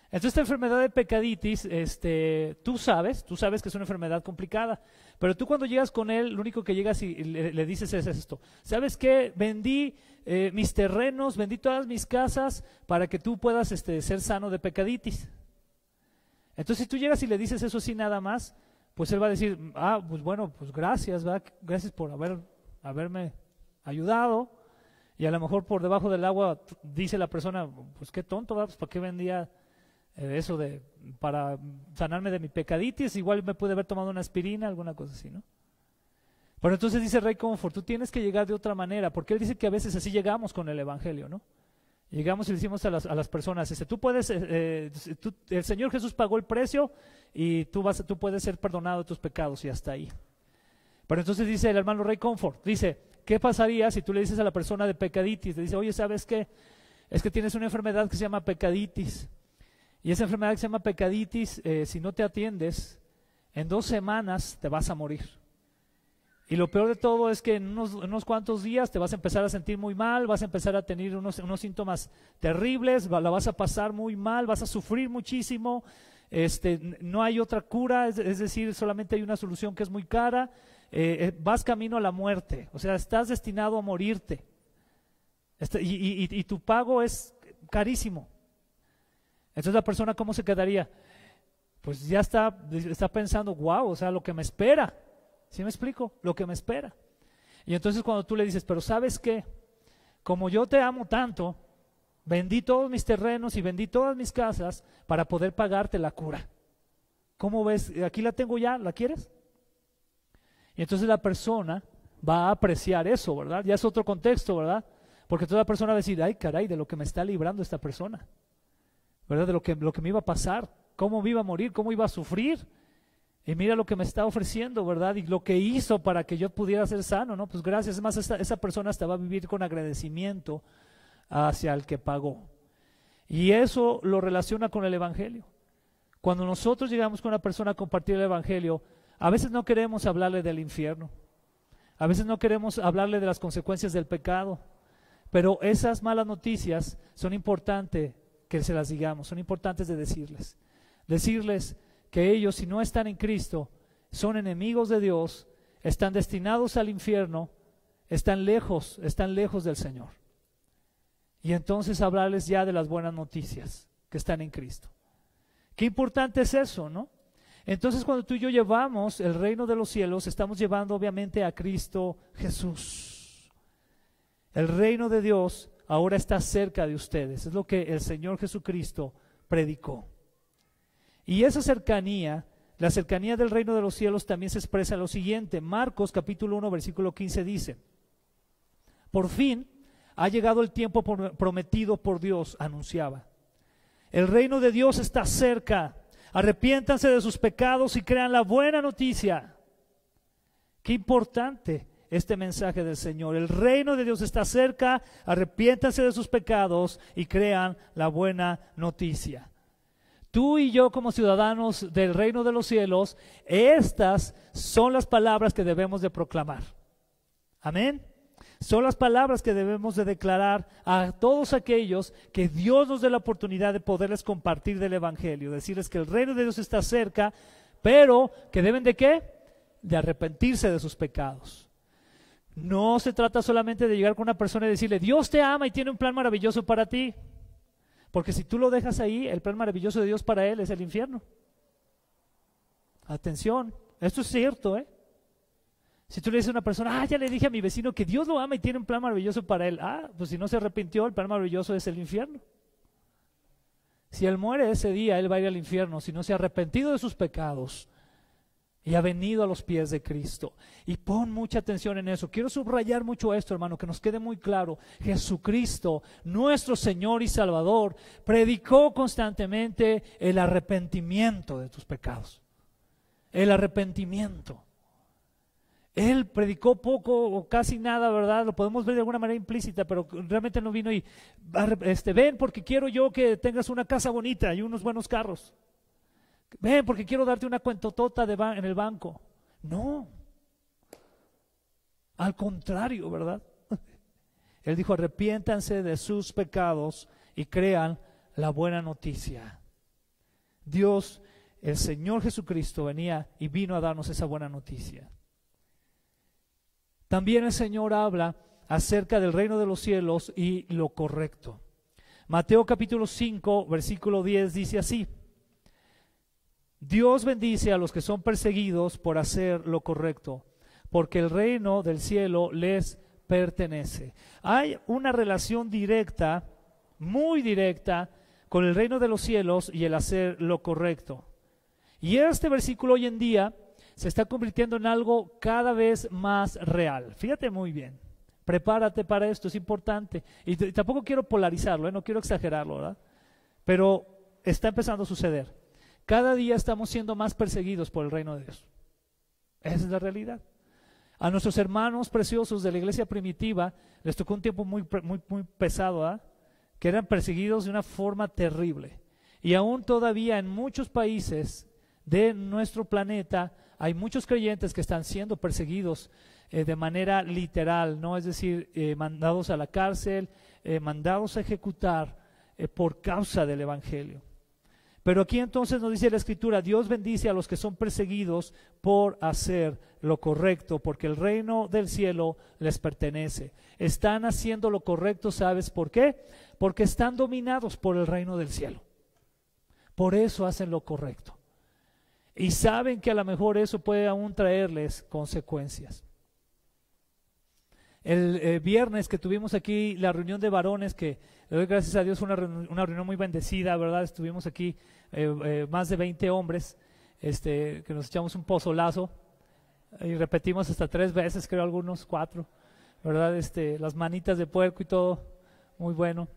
Speaker 1: Entonces esta enfermedad de pecaditis, este, tú sabes, tú sabes que es una enfermedad complicada, pero tú cuando llegas con él, lo único que llegas y le, dices es esto, ¿sabes qué? Vendí eh, mis terrenos, vendí todas mis casas para que tú puedas este, ser sano de pecaditis. Entonces, si tú llegas y le dices eso así nada más, pues él va a decir, ah, pues bueno, pues gracias, gracias por haber, haberme ayudado. Y a lo mejor por debajo del agua dice la persona, pues qué tonto, va, Pues para qué vendía eh, eso de, para sanarme de mi pecaditis, igual me puede haber tomado una aspirina, alguna cosa así, ¿no? Pero entonces dice Rey Comfort, tú tienes que llegar de otra manera, porque él dice que a veces así llegamos con el Evangelio, ¿no? Llegamos y le decimos a las, personas, este, tú puedes, eh, eh, el Señor Jesús pagó el precio y tú, vas, tú puedes ser perdonado de tus pecados y hasta ahí. Pero entonces dice el hermano Rey Comfort, dice, ¿qué pasaría si tú le dices a la persona de pecaditis, le dice, oye, ¿sabes qué? Es que tienes una enfermedad que se llama pecaditis. Y esa enfermedad que se llama pecaditis, eh, si no te atiendes, en dos semanas te vas a morir. Y lo peor de todo es que en unos, cuantos días te vas a empezar a sentir muy mal, vas a empezar a tener unos, síntomas terribles, la vas a pasar muy mal, vas a sufrir muchísimo, este, no hay otra cura, es, decir, solamente hay una solución que es muy cara, eh, eh, vas camino a la muerte, o sea, estás destinado a morirte. Este, y, y tu pago es carísimo. Entonces la persona, ¿cómo se quedaría? Pues ya está, está pensando, wow, o sea, lo que me espera. ¿Sí me explico? Lo que me espera. Y entonces cuando tú le dices, pero ¿sabes qué? Como yo te amo tanto, vendí todos mis terrenos y vendí todas mis casas para poder pagarte la cura. ¿Cómo ves? Aquí la tengo ya, ¿la quieres? Y entonces la persona va a apreciar eso, ¿verdad? Ya es otro contexto, ¿verdad? Porque toda persona va a decir, ay caray, de lo que me está librando esta persona, ¿verdad? De lo que, lo que me iba a pasar, cómo me iba a morir, cómo iba a sufrir, y mira lo que me está ofreciendo, ¿verdad? Y lo que hizo para que yo pudiera ser sano, ¿no? Pues gracias. Es más, esa, persona hasta va a vivir con agradecimiento hacia el que pagó. Y eso lo relaciona con el Evangelio. Cuando nosotros llegamos con una persona a compartir el Evangelio, a veces no queremos hablarle del infierno. A veces no queremos hablarle de las consecuencias del pecado. Pero esas malas noticias son importantes que se las digamos, son importantes de decirles. Decirles, que ellos, si no están en Cristo, son enemigos de Dios, están destinados al infierno, están lejos, están lejos del Señor. Y entonces hablarles ya de las buenas noticias que están en Cristo. Qué importante es eso, ¿no? Entonces cuando tú y yo llevamos el reino de los cielos, estamos llevando obviamente a Cristo Jesús. El reino de Dios ahora está cerca de ustedes. Es lo que el Señor Jesucristo predicó. Y esa cercanía, la cercanía del reino de los cielos también se expresa en lo siguiente. Marcos capítulo 1 versículo 15 dice, por fin ha llegado el tiempo prometido por Dios, anunciaba. El reino de Dios está cerca. Arrepiéntanse de sus pecados y crean la buena noticia. Qué importante este mensaje del Señor. El reino de Dios está cerca. Arrepiéntanse de sus pecados y crean la buena noticia tú y yo como ciudadanos del reino de los cielos, estas son las palabras que debemos de proclamar. Amén. Son las palabras que debemos de declarar a todos aquellos que Dios nos dé la oportunidad de poderles compartir del Evangelio, decirles que el reino de Dios está cerca, pero que deben de qué? De arrepentirse de sus pecados. No se trata solamente de llegar con una persona y decirle, Dios te ama y tiene un plan maravilloso para ti. Porque si tú lo dejas ahí, el plan maravilloso de Dios para él es el infierno. Atención, esto es cierto, ¿eh? Si tú le dices a una persona, ah, ya le dije a mi vecino que Dios lo ama y tiene un plan maravilloso para él, ah, pues si no se arrepintió, el plan maravilloso es el infierno. Si él muere ese día, él va a ir al infierno. Si no se ha arrepentido de sus pecados, y ha venido a los pies de Cristo. Y pon mucha atención en eso. Quiero subrayar mucho esto, hermano, que nos quede muy claro. Jesucristo, nuestro Señor y Salvador, predicó constantemente el arrepentimiento de tus pecados. El arrepentimiento. Él predicó poco o casi nada, ¿verdad? Lo podemos ver de alguna manera implícita, pero realmente no vino y, este, ven porque quiero yo que tengas una casa bonita y unos buenos carros ven porque quiero darte una cuentotota de en el banco. No. Al contrario, ¿verdad? Él dijo, arrepiéntanse de sus pecados y crean la buena noticia. Dios, el Señor Jesucristo, venía y vino a darnos esa buena noticia. También el Señor habla acerca del reino de los cielos y lo correcto. Mateo capítulo 5, versículo 10 dice así. Dios bendice a los que son perseguidos por hacer lo correcto, porque el reino del cielo les pertenece. Hay una relación directa, muy directa, con el reino de los cielos y el hacer lo correcto. Y este versículo hoy en día se está convirtiendo en algo cada vez más real. Fíjate muy bien, prepárate para esto, es importante. Y, tampoco quiero polarizarlo, ¿eh? no quiero exagerarlo, ¿verdad? Pero está empezando a suceder. Cada día estamos siendo más perseguidos por el reino de Dios. Esa es la realidad. A nuestros hermanos preciosos de la iglesia primitiva les tocó un tiempo muy, muy, muy pesado, ¿ah? que eran perseguidos de una forma terrible. Y aún todavía en muchos países de nuestro planeta hay muchos creyentes que están siendo perseguidos eh, de manera literal, ¿no? Es decir, eh, mandados a la cárcel, eh, mandados a ejecutar por causa del Evangelio. Pero aquí entonces nos dice la escritura, Dios bendice a los que son perseguidos por hacer lo correcto, porque el reino del cielo les pertenece. Están haciendo lo correcto, ¿sabes por qué? Porque están dominados por el reino del cielo. Por eso hacen lo correcto. Y saben que a lo mejor eso puede aún traerles consecuencias. El eh, viernes que tuvimos aquí la reunión de varones, que le doy gracias a Dios, fue una, reunión, una reunión muy bendecida, ¿verdad? Estuvimos aquí eh, eh, más de 20 hombres, este, que nos echamos un pozolazo y repetimos hasta tres veces, creo algunos cuatro, ¿verdad? Este, las manitas de puerco y todo, muy bueno.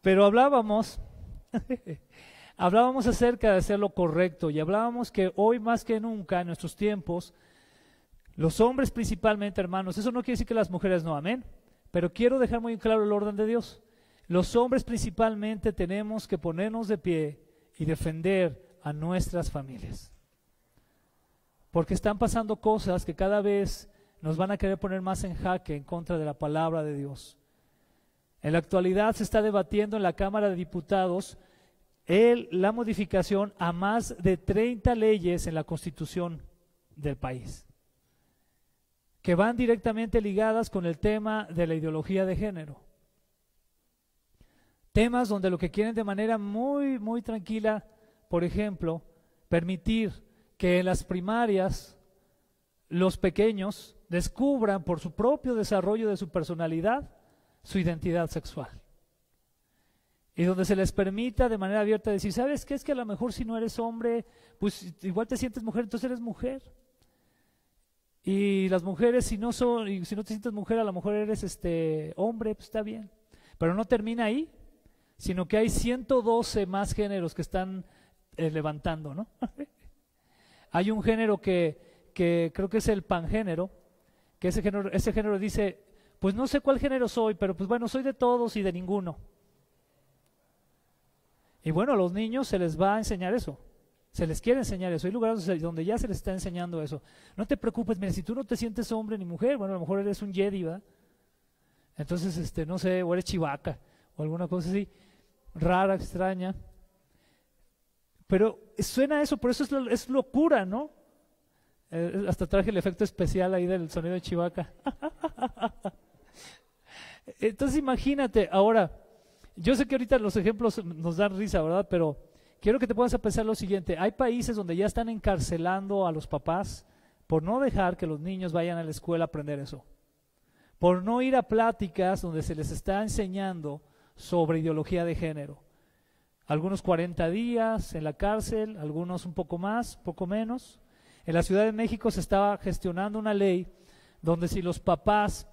Speaker 1: Pero hablábamos, hablábamos acerca de hacer lo correcto y hablábamos que hoy más que nunca en nuestros tiempos los hombres principalmente, hermanos, eso no quiere decir que las mujeres no, amén. Pero quiero dejar muy claro el orden de Dios. Los hombres principalmente tenemos que ponernos de pie y defender a nuestras familias. Porque están pasando cosas que cada vez nos van a querer poner más en jaque en contra de la palabra de Dios. En la actualidad se está debatiendo en la Cámara de Diputados la modificación a más de 30 leyes en la constitución del país que van directamente ligadas con el tema de la ideología de género. Temas donde lo que quieren de manera muy, muy tranquila, por ejemplo, permitir que en las primarias los pequeños descubran por su propio desarrollo de su personalidad su identidad sexual. Y donde se les permita de manera abierta decir, ¿sabes qué? Es que a lo mejor si no eres hombre, pues igual te sientes mujer, entonces eres mujer. Y las mujeres, si no, son, si no te sientes mujer, a lo mejor eres este, hombre, pues está bien. Pero no termina ahí, sino que hay 112 más géneros que están eh, levantando, ¿no? hay un género que, que, creo que es el pangénero, que ese género, ese género dice, pues no sé cuál género soy, pero pues bueno, soy de todos y de ninguno. Y bueno, a los niños se les va a enseñar eso. Se les quiere enseñar eso. Hay lugares donde ya se les está enseñando eso. No te preocupes, mira, si tú no te sientes hombre ni mujer, bueno, a lo mejor eres un Jedi, ¿verdad? Entonces, este, no sé, o eres chivaca, o alguna cosa así, rara, extraña. Pero suena eso, por eso es, locura, ¿no? Eh, hasta traje el efecto especial ahí del sonido de chivaca. Entonces imagínate, ahora, yo sé que ahorita los ejemplos nos dan risa, ¿verdad? Pero quiero que te puedas a pensar lo siguiente. Hay países donde ya están encarcelando a los papás por no dejar que los niños vayan a la escuela a aprender eso. Por no ir a pláticas donde se les está enseñando sobre ideología de género. Algunos 40 días en la cárcel, algunos un poco más, poco menos. En la Ciudad de México se estaba gestionando una ley donde si los papás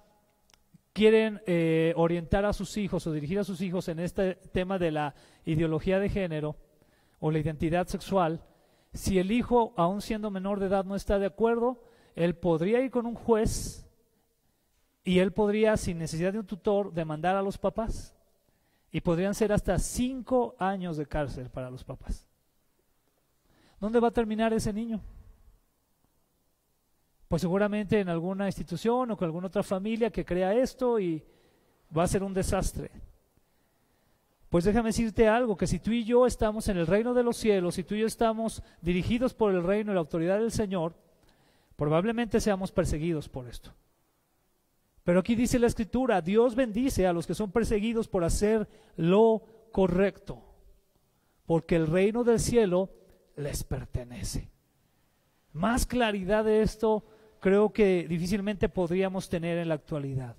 Speaker 1: quieren eh, orientar a sus hijos o dirigir a sus hijos en este tema de la ideología de género, o la identidad sexual, si el hijo, aún siendo menor de edad, no está de acuerdo, él podría ir con un juez y él podría, sin necesidad de un tutor, demandar a los papás. Y podrían ser hasta cinco años de cárcel para los papás. ¿Dónde va a terminar ese niño? Pues seguramente en alguna institución o con alguna otra familia que crea esto y va a ser un desastre. Pues déjame decirte algo, que si tú y yo estamos en el reino de los cielos, si tú y yo estamos dirigidos por el reino y la autoridad del Señor, probablemente seamos perseguidos por esto. Pero aquí dice la escritura, Dios bendice a los que son perseguidos por hacer lo correcto, porque el reino del cielo les pertenece. Más claridad de esto creo que difícilmente podríamos tener en la actualidad.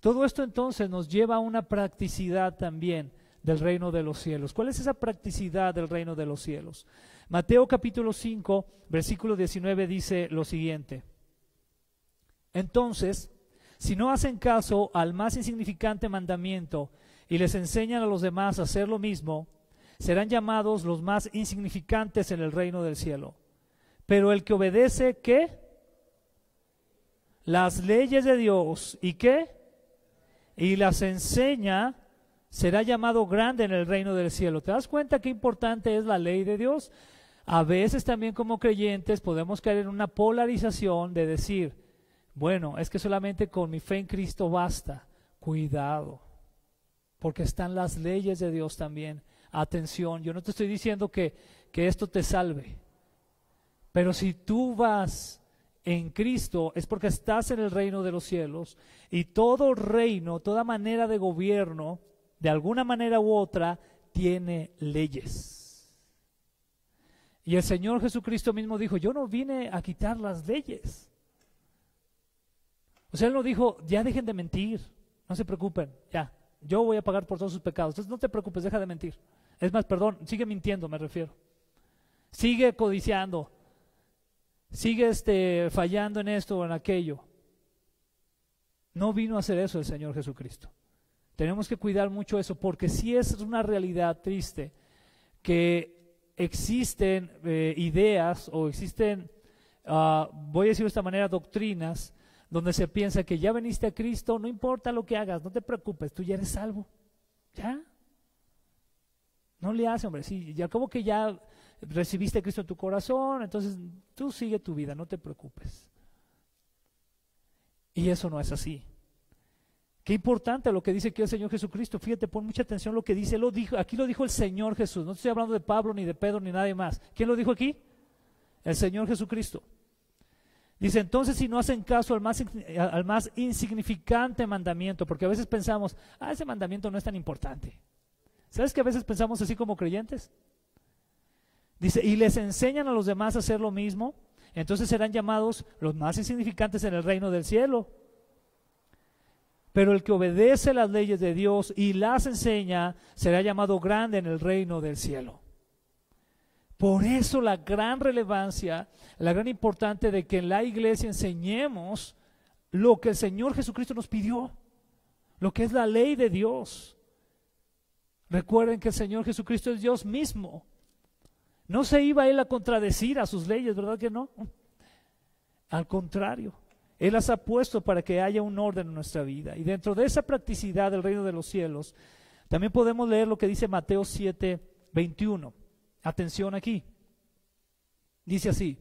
Speaker 1: Todo esto entonces nos lleva a una practicidad también del reino de los cielos. ¿Cuál es esa practicidad del reino de los cielos? Mateo capítulo 5, versículo 19 dice lo siguiente. Entonces, si no hacen caso al más insignificante mandamiento y les enseñan a los demás a hacer lo mismo, serán llamados los más insignificantes en el reino del cielo. Pero el que obedece, ¿qué? Las leyes de Dios y qué? y las enseña, será llamado grande en el reino del cielo. ¿Te das cuenta qué importante es la ley de Dios? A veces también como creyentes podemos caer en una polarización de decir, bueno, es que solamente con mi fe en Cristo basta. Cuidado, porque están las leyes de Dios también. Atención, yo no te estoy diciendo que, que esto te salve, pero si tú vas en Cristo es porque estás en el reino de los cielos y todo reino, toda manera de gobierno, de alguna manera u otra, tiene leyes. Y el Señor Jesucristo mismo dijo, yo no vine a quitar las leyes. O sea, Él no dijo, ya dejen de mentir, no se preocupen, ya, yo voy a pagar por todos sus pecados. Entonces no te preocupes, deja de mentir. Es más, perdón, sigue mintiendo, me refiero. Sigue codiciando, sigue este, fallando en esto o en aquello. No vino a hacer eso el Señor Jesucristo. Tenemos que cuidar mucho eso, porque si es una realidad triste que existen eh, ideas o existen, ah, voy a decir de esta manera, doctrinas donde se piensa que ya veniste a Cristo, no importa lo que hagas, no te preocupes, tú ya eres salvo. ¿Ya? No le hace, hombre, sí, ya como que ya recibiste a Cristo en tu corazón, entonces tú sigue tu vida, no te preocupes. Y eso no es así. Qué importante lo que dice aquí el Señor Jesucristo. Fíjate, pon mucha atención lo que dice. lo dijo, aquí lo dijo el Señor Jesús. No estoy hablando de Pablo, ni de Pedro, ni nadie más. ¿Quién lo dijo aquí? El Señor Jesucristo. Dice, entonces si no hacen caso al más, al más insignificante mandamiento, porque a veces pensamos, ah, ese mandamiento no es tan importante. ¿Sabes que a veces pensamos así como creyentes? Dice, y les enseñan a los demás a hacer lo mismo, entonces serán llamados los más insignificantes en el reino del cielo. Pero el que obedece las leyes de Dios y las enseña será llamado grande en el reino del cielo. Por eso la gran relevancia, la gran importancia de que en la iglesia enseñemos lo que el Señor Jesucristo nos pidió, lo que es la ley de Dios. Recuerden que el Señor Jesucristo es Dios mismo. No se iba él a contradecir a sus leyes, ¿verdad que no? Al contrario, él las ha puesto para que haya un orden en nuestra vida. Y dentro de esa practicidad del reino de los cielos, también podemos leer lo que dice Mateo 7, 21. Atención aquí. Dice así,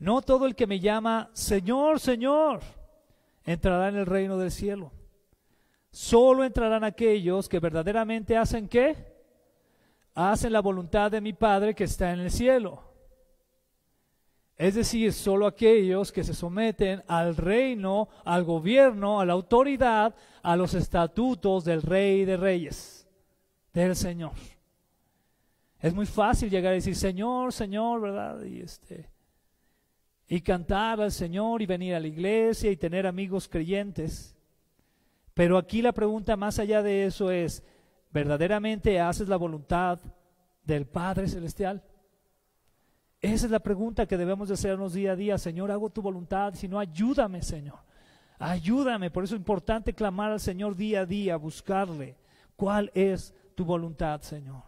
Speaker 1: no todo el que me llama Señor, Señor, entrará en el reino del cielo. Solo entrarán aquellos que verdaderamente hacen qué? hacen la voluntad de mi Padre que está en el cielo. Es decir, solo aquellos que se someten al reino, al gobierno, a la autoridad, a los estatutos del Rey de Reyes, del Señor. Es muy fácil llegar a decir, Señor, Señor, ¿verdad? Y, este, y cantar al Señor y venir a la iglesia y tener amigos creyentes. Pero aquí la pregunta más allá de eso es, ¿verdaderamente haces la voluntad del Padre Celestial? Esa es la pregunta que debemos de hacernos día a día. Señor, hago tu voluntad, si no, ayúdame, Señor. Ayúdame. Por eso es importante clamar al Señor día a día, buscarle. ¿Cuál es tu voluntad, Señor?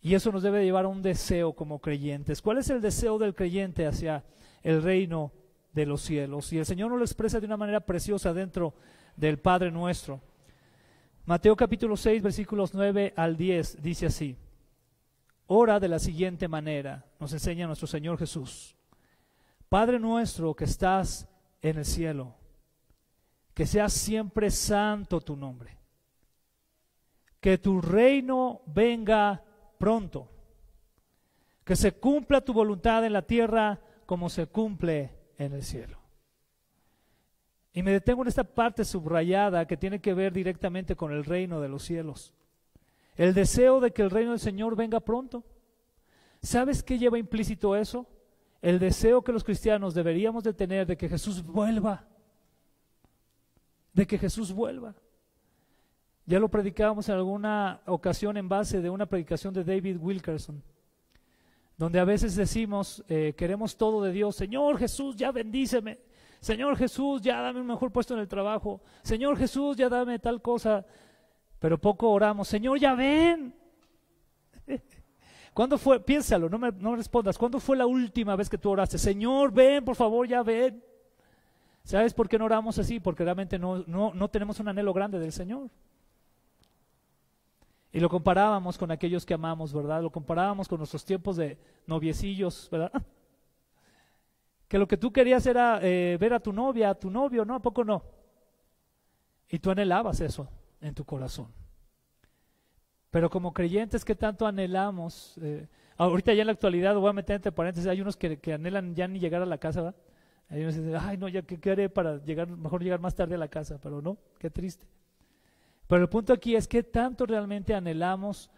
Speaker 1: Y eso nos debe llevar a un deseo como creyentes. ¿Cuál es el deseo del creyente hacia el reino de los cielos? Y el Señor nos lo expresa de una manera preciosa dentro del Padre nuestro. Mateo capítulo 6, versículos 9 al 10 dice así, ora de la siguiente manera, nos enseña nuestro Señor Jesús. Padre nuestro que estás en el cielo, que sea siempre santo tu nombre, que tu reino venga pronto, que se cumpla tu voluntad en la tierra como se cumple en el cielo. Y me detengo en esta parte subrayada que tiene que ver directamente con el reino de los cielos. El deseo de que el reino del Señor venga pronto. ¿Sabes qué lleva implícito eso? El deseo que los cristianos deberíamos de tener de que Jesús vuelva. De que Jesús vuelva. Ya lo predicábamos en alguna ocasión en base de una predicación de David Wilkerson, donde a veces decimos, eh, queremos todo de Dios, Señor Jesús, ya bendíceme. Señor Jesús, ya dame un mejor puesto en el trabajo. Señor Jesús, ya dame tal cosa. Pero poco oramos. Señor, ya ven. ¿Cuándo fue? Piénsalo, no me, no respondas. ¿Cuándo fue la última vez que tú oraste? Señor, ven, por favor, ya ven. ¿Sabes por qué no oramos así? Porque realmente no, no, no tenemos un anhelo grande del Señor. Y lo comparábamos con aquellos que amamos, ¿verdad? Lo comparábamos con nuestros tiempos de noviecillos, ¿verdad? que lo que tú querías era eh, ver a tu novia, a tu novio, ¿no? ¿A poco no? Y tú anhelabas eso en tu corazón. Pero como creyentes que tanto anhelamos, eh? ahorita ya en la actualidad, voy a meter entre paréntesis, hay unos que, anhelan ya ni llegar a la casa, ¿verdad? Hay unos que dicen, ay, no, ya qué, qué haré para llegar, mejor llegar más tarde a la casa, pero no, qué triste. Pero el punto aquí es que tanto realmente anhelamos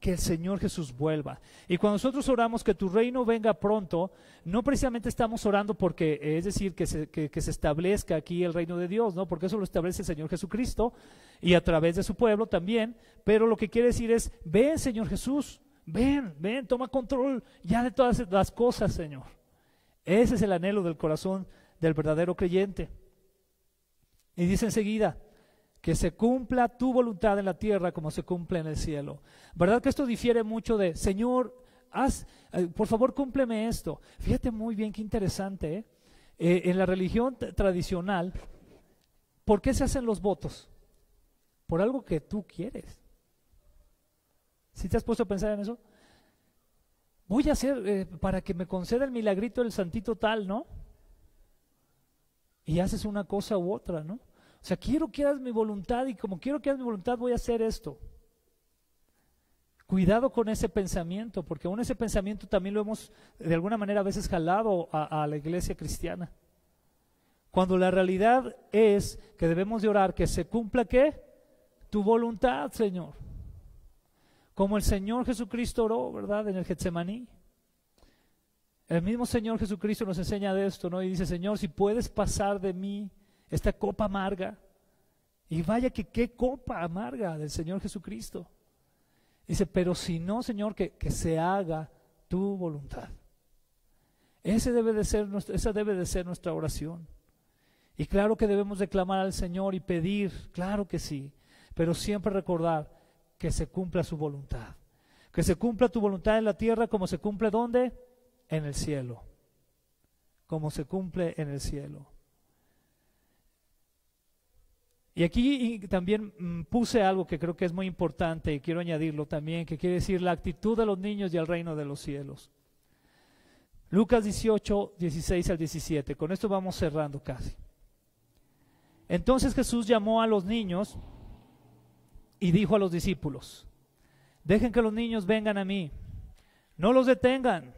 Speaker 1: que el Señor Jesús vuelva. Y cuando nosotros oramos que tu reino venga pronto, no precisamente estamos orando porque, es decir, que se, que, se, establezca aquí el reino de Dios, ¿no? Porque eso lo establece el Señor Jesucristo y a través de su pueblo también, pero lo que quiere decir es, ven Señor Jesús, ven, ven, toma control ya de todas las cosas, Señor. Ese es el anhelo del corazón del verdadero creyente. Y dice enseguida, que se cumpla tu voluntad en la tierra como se cumple en el cielo. ¿Verdad que esto difiere mucho de, Señor, haz, eh, por favor, cúmpleme esto? Fíjate muy bien qué interesante. Eh, eh en la religión tradicional, ¿por qué se hacen los votos? Por algo que tú quieres. ¿Sí te has puesto a pensar en eso? Voy a hacer eh, para que me conceda el milagrito del santito tal, ¿no? Y haces una cosa u otra, ¿no? O sea, quiero que hagas mi voluntad y como quiero que hagas mi voluntad voy a hacer esto. Cuidado con ese pensamiento, porque aún ese pensamiento también lo hemos de alguna manera a veces jalado a, la iglesia cristiana. Cuando la realidad es que debemos de orar que se cumpla qué? Tu voluntad, Señor. Como el Señor Jesucristo oró, ¿verdad? En el Getsemaní. El mismo Señor Jesucristo nos enseña de esto, ¿no? Y dice, Señor, si puedes pasar de mí esta copa amarga. Y vaya que qué copa amarga del Señor Jesucristo. Dice, pero si no, Señor, que, se haga tu voluntad. Ese debe de ser, esa debe de ser nuestra oración. Y claro que debemos declamar al Señor y pedir, claro que sí, pero siempre recordar que se cumpla su voluntad. Que se cumpla tu voluntad en la tierra como se cumple ¿dónde? En el cielo. Como se cumple en el cielo. Y aquí también mm, puse algo que creo que es muy importante y quiero añadirlo también, que quiere decir la actitud de los niños y el reino de los cielos. Lucas 18, 16 al 17. Con esto vamos cerrando casi. Entonces Jesús llamó a los niños y dijo a los discípulos, dejen que los niños vengan a mí, no los detengan,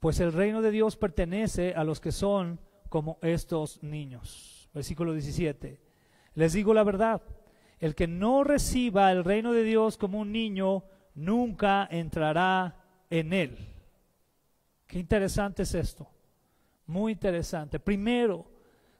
Speaker 1: pues el reino de Dios pertenece a los que son como estos niños. Versículo 17. Les digo la verdad, el que no reciba el reino de Dios como un niño, nunca entrará en él. Qué interesante es esto. Muy interesante. Primero,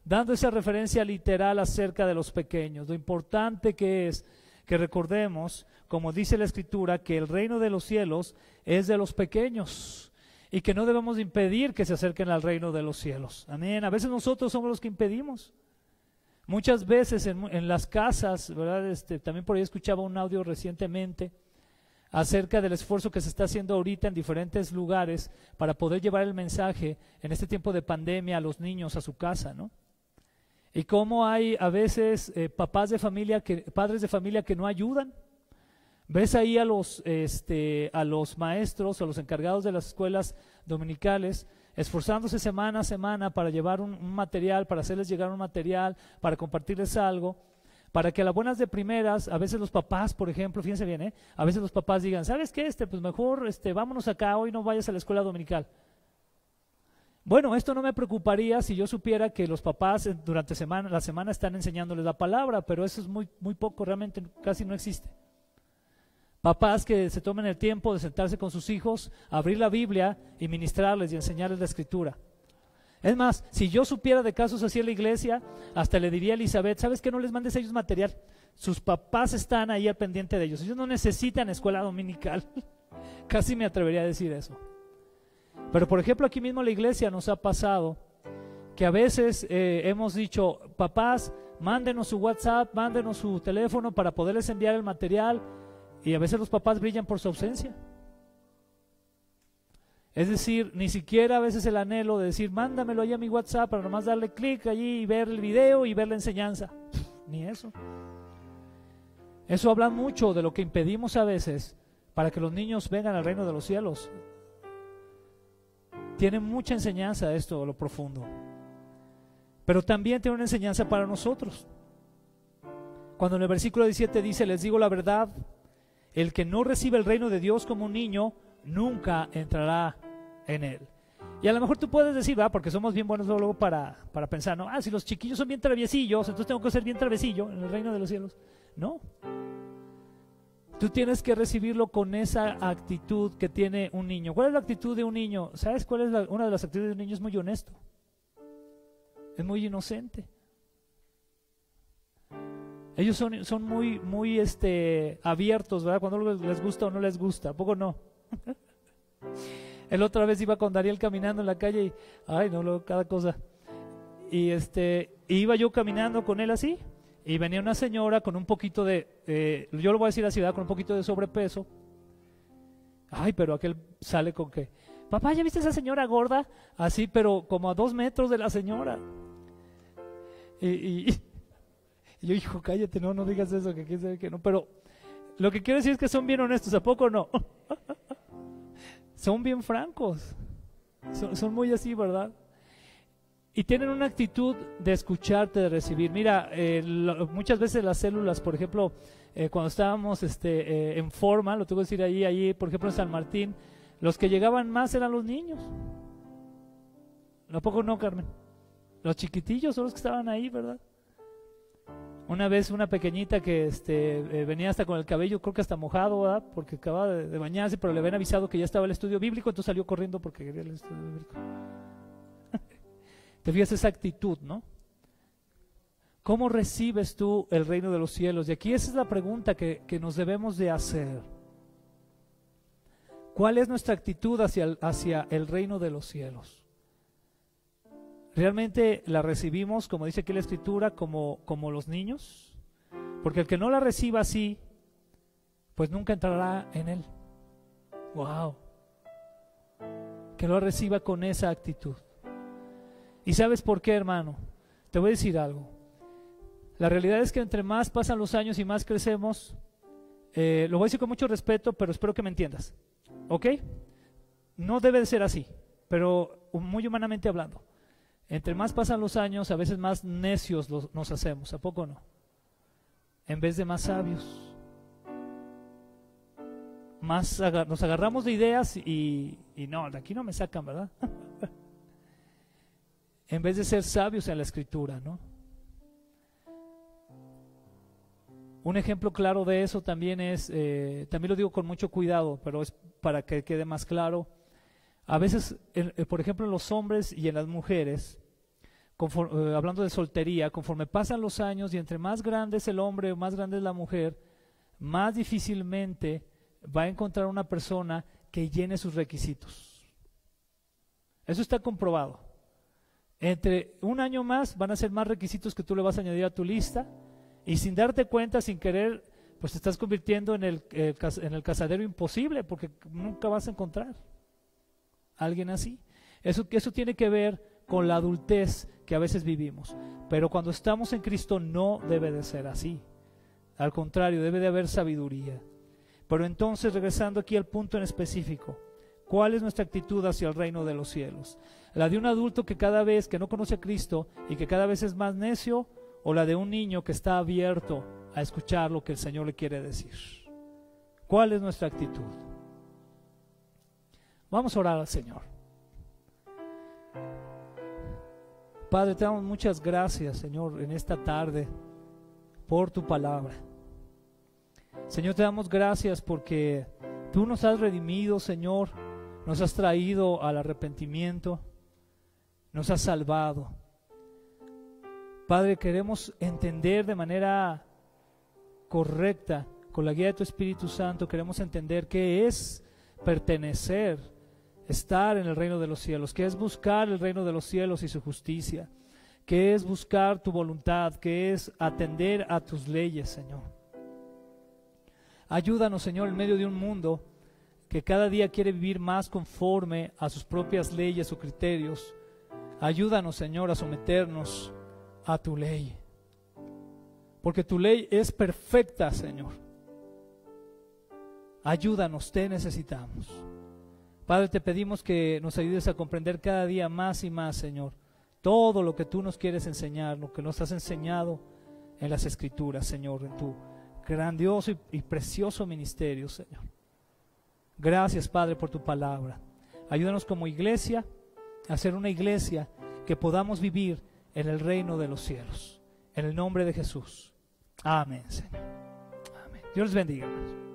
Speaker 1: dando esa referencia literal acerca de los pequeños, lo importante que es que recordemos, como dice la Escritura, que el reino de los cielos es de los pequeños y que no debemos impedir que se acerquen al reino de los cielos. Amén. A veces nosotros somos los que impedimos. Muchas veces en, las casas, ¿verdad? Este, también por ahí escuchaba un audio recientemente acerca del esfuerzo que se está haciendo ahorita en diferentes lugares para poder llevar el mensaje en este tiempo de pandemia a los niños a su casa, ¿no? Y cómo hay a veces eh, papás de familia, que, padres de familia que no ayudan. Ves ahí a los, este, a los maestros, a los encargados de las escuelas dominicales, esforzándose semana a semana para llevar un, material, para hacerles llegar un material, para compartirles algo, para que a las buenas de primeras, a veces los papás, por ejemplo, fíjense bien, ¿eh? a veces los papás digan, ¿sabes qué? Este, pues mejor este, vámonos acá, hoy no vayas a la escuela dominical. Bueno, esto no me preocuparía si yo supiera que los papás eh, durante semana, la semana están enseñándoles la palabra, pero eso es muy, muy poco, realmente casi no existe. Papás que se tomen el tiempo de sentarse con sus hijos, abrir la Biblia y ministrarles y enseñarles la escritura. Es más, si yo supiera de casos así en la iglesia, hasta le diría a Elizabeth, ¿sabes qué? No les mandes a ellos material. Sus papás están ahí al pendiente de ellos. Ellos no necesitan escuela dominical. Casi me atrevería a decir eso. Pero por ejemplo, aquí mismo en la iglesia nos ha pasado que a veces eh, hemos dicho, papás, mándenos su WhatsApp, mándenos su teléfono para poderles enviar el material y a veces los papás brillan por su ausencia. Es decir, ni siquiera a veces el anhelo de decir, mándamelo ahí a mi WhatsApp para nomás darle clic allí y ver el video y ver la enseñanza. ni eso. Eso habla mucho de lo que impedimos a veces para que los niños vengan al reino de los cielos. Tiene mucha enseñanza esto, lo profundo. Pero también tiene una enseñanza para nosotros. Cuando en el versículo 17 dice, les digo la verdad, el que no recibe el reino de Dios como un niño, nunca entrará en él. Y a lo mejor tú puedes decir, va, porque somos bien buenos luego para, pensar, ¿no? Ah, si los chiquillos son bien traviesillos, entonces tengo que ser bien traviesillo en el reino de los cielos. No. Tú tienes que recibirlo con esa actitud que tiene un niño. ¿Cuál es la actitud de un niño? ¿Sabes cuál es una de las actitudes de un niño? Es muy honesto. Es muy inocente. Ellos son, son muy, muy este, abiertos, ¿verdad? Cuando les gusta o no les gusta, ¿a poco no? El otra vez iba con Dariel caminando en la calle y, ay, no, lo cada cosa. Y este, iba yo caminando con él así, y venía una señora con un poquito de, eh, yo lo voy a decir así, ciudad Con un poquito de sobrepeso. Ay, pero aquel sale con que, papá, ¿ya viste esa señora gorda? Así, pero como a dos metros de la señora. y yo, hijo, cállate, no, no digas eso, que quién sabe que no. Pero lo que quiero decir es que son bien honestos, ¿a poco no? son bien francos. Son, muy así, ¿verdad? Y tienen una actitud de escucharte, de recibir. Mira, eh, muchas veces las células, por ejemplo, eh, cuando estábamos este, eh, en forma, lo tengo que decir ahí, allí, por ejemplo en San Martín, los que llegaban más eran los niños. ¿A poco no, Carmen? Los chiquitillos son los que estaban ahí, ¿verdad? Una vez una pequeñita que este, eh, venía hasta con el cabello, creo que hasta mojado, Porque acababa de, bañarse, pero le habían avisado que ya estaba el estudio bíblico, entonces salió corriendo porque quería el estudio bíblico. Te fijas esa actitud, ¿no? ¿Cómo recibes tú el reino de los cielos? Y aquí esa es la pregunta que, nos debemos de hacer. ¿Cuál es nuestra actitud hacia hacia el reino de los cielos? realmente la recibimos, como dice aquí la escritura, como, como los niños? Porque el que no la reciba así, pues nunca entrará en él. ¡Wow! Que lo reciba con esa actitud. ¿Y sabes por qué, hermano? Te voy a decir algo. La realidad es que entre más pasan los años y más crecemos, eh, lo voy a decir con mucho respeto, pero espero que me entiendas. ¿Ok? No debe de ser así, pero muy humanamente hablando. Entre más pasan los años, a veces más necios nos hacemos, ¿a poco no? En vez de más sabios. Más nos agarramos de ideas y, no, de aquí no me sacan, ¿verdad? en vez de ser sabios en la escritura, ¿no? Un ejemplo claro de eso también es, eh, también lo digo con mucho cuidado, pero es para que quede más claro. A veces, eh, por ejemplo, en los hombres y en las mujeres, eh, hablando de soltería, conforme pasan los años y entre más grande es el hombre o más grande es la mujer, más difícilmente va a encontrar una persona que llene sus requisitos. Eso está comprobado. Entre un año más van a ser más requisitos que tú le vas a añadir a tu lista y sin darte cuenta, sin querer, pues te estás convirtiendo en el, en el casadero imposible porque nunca vas a encontrar a alguien así. Eso, eso tiene que ver con la adultez que a veces vivimos. Pero cuando estamos en Cristo no debe de ser así. Al contrario, debe de haber sabiduría. Pero entonces, regresando aquí al punto en específico, ¿cuál es nuestra actitud hacia el reino de los cielos? ¿La de un adulto que cada vez que no conoce a Cristo y que cada vez es más necio? ¿O la de un niño que está abierto a escuchar lo que el Señor le quiere decir? ¿Cuál es nuestra actitud? Vamos a orar al Señor. Padre, te damos muchas gracias, Señor, en esta tarde por tu palabra. Señor, te damos gracias porque tú nos has redimido, Señor, nos has traído al arrepentimiento, nos has salvado. Padre, queremos entender de manera correcta, con la guía de tu Espíritu Santo, queremos entender qué es pertenecer estar en el reino de los cielos, que es buscar el reino de los cielos y su justicia, que es buscar tu voluntad, que es atender a tus leyes, Señor. Ayúdanos, Señor, en medio de un mundo que cada día quiere vivir más conforme a sus propias leyes o criterios. Ayúdanos, Señor, a someternos a tu ley. Porque tu ley es perfecta, Señor. Ayúdanos, te necesitamos. Padre, te pedimos que nos ayudes a comprender cada día más y más, Señor, todo lo que tú nos quieres enseñar, lo que nos has enseñado en las Escrituras, Señor, en tu grandioso y, precioso ministerio, Señor. Gracias, Padre, por tu palabra. Ayúdanos como iglesia a ser una iglesia que podamos vivir en el reino de los cielos. En el nombre de Jesús. Amén, Señor. Dios les bendiga.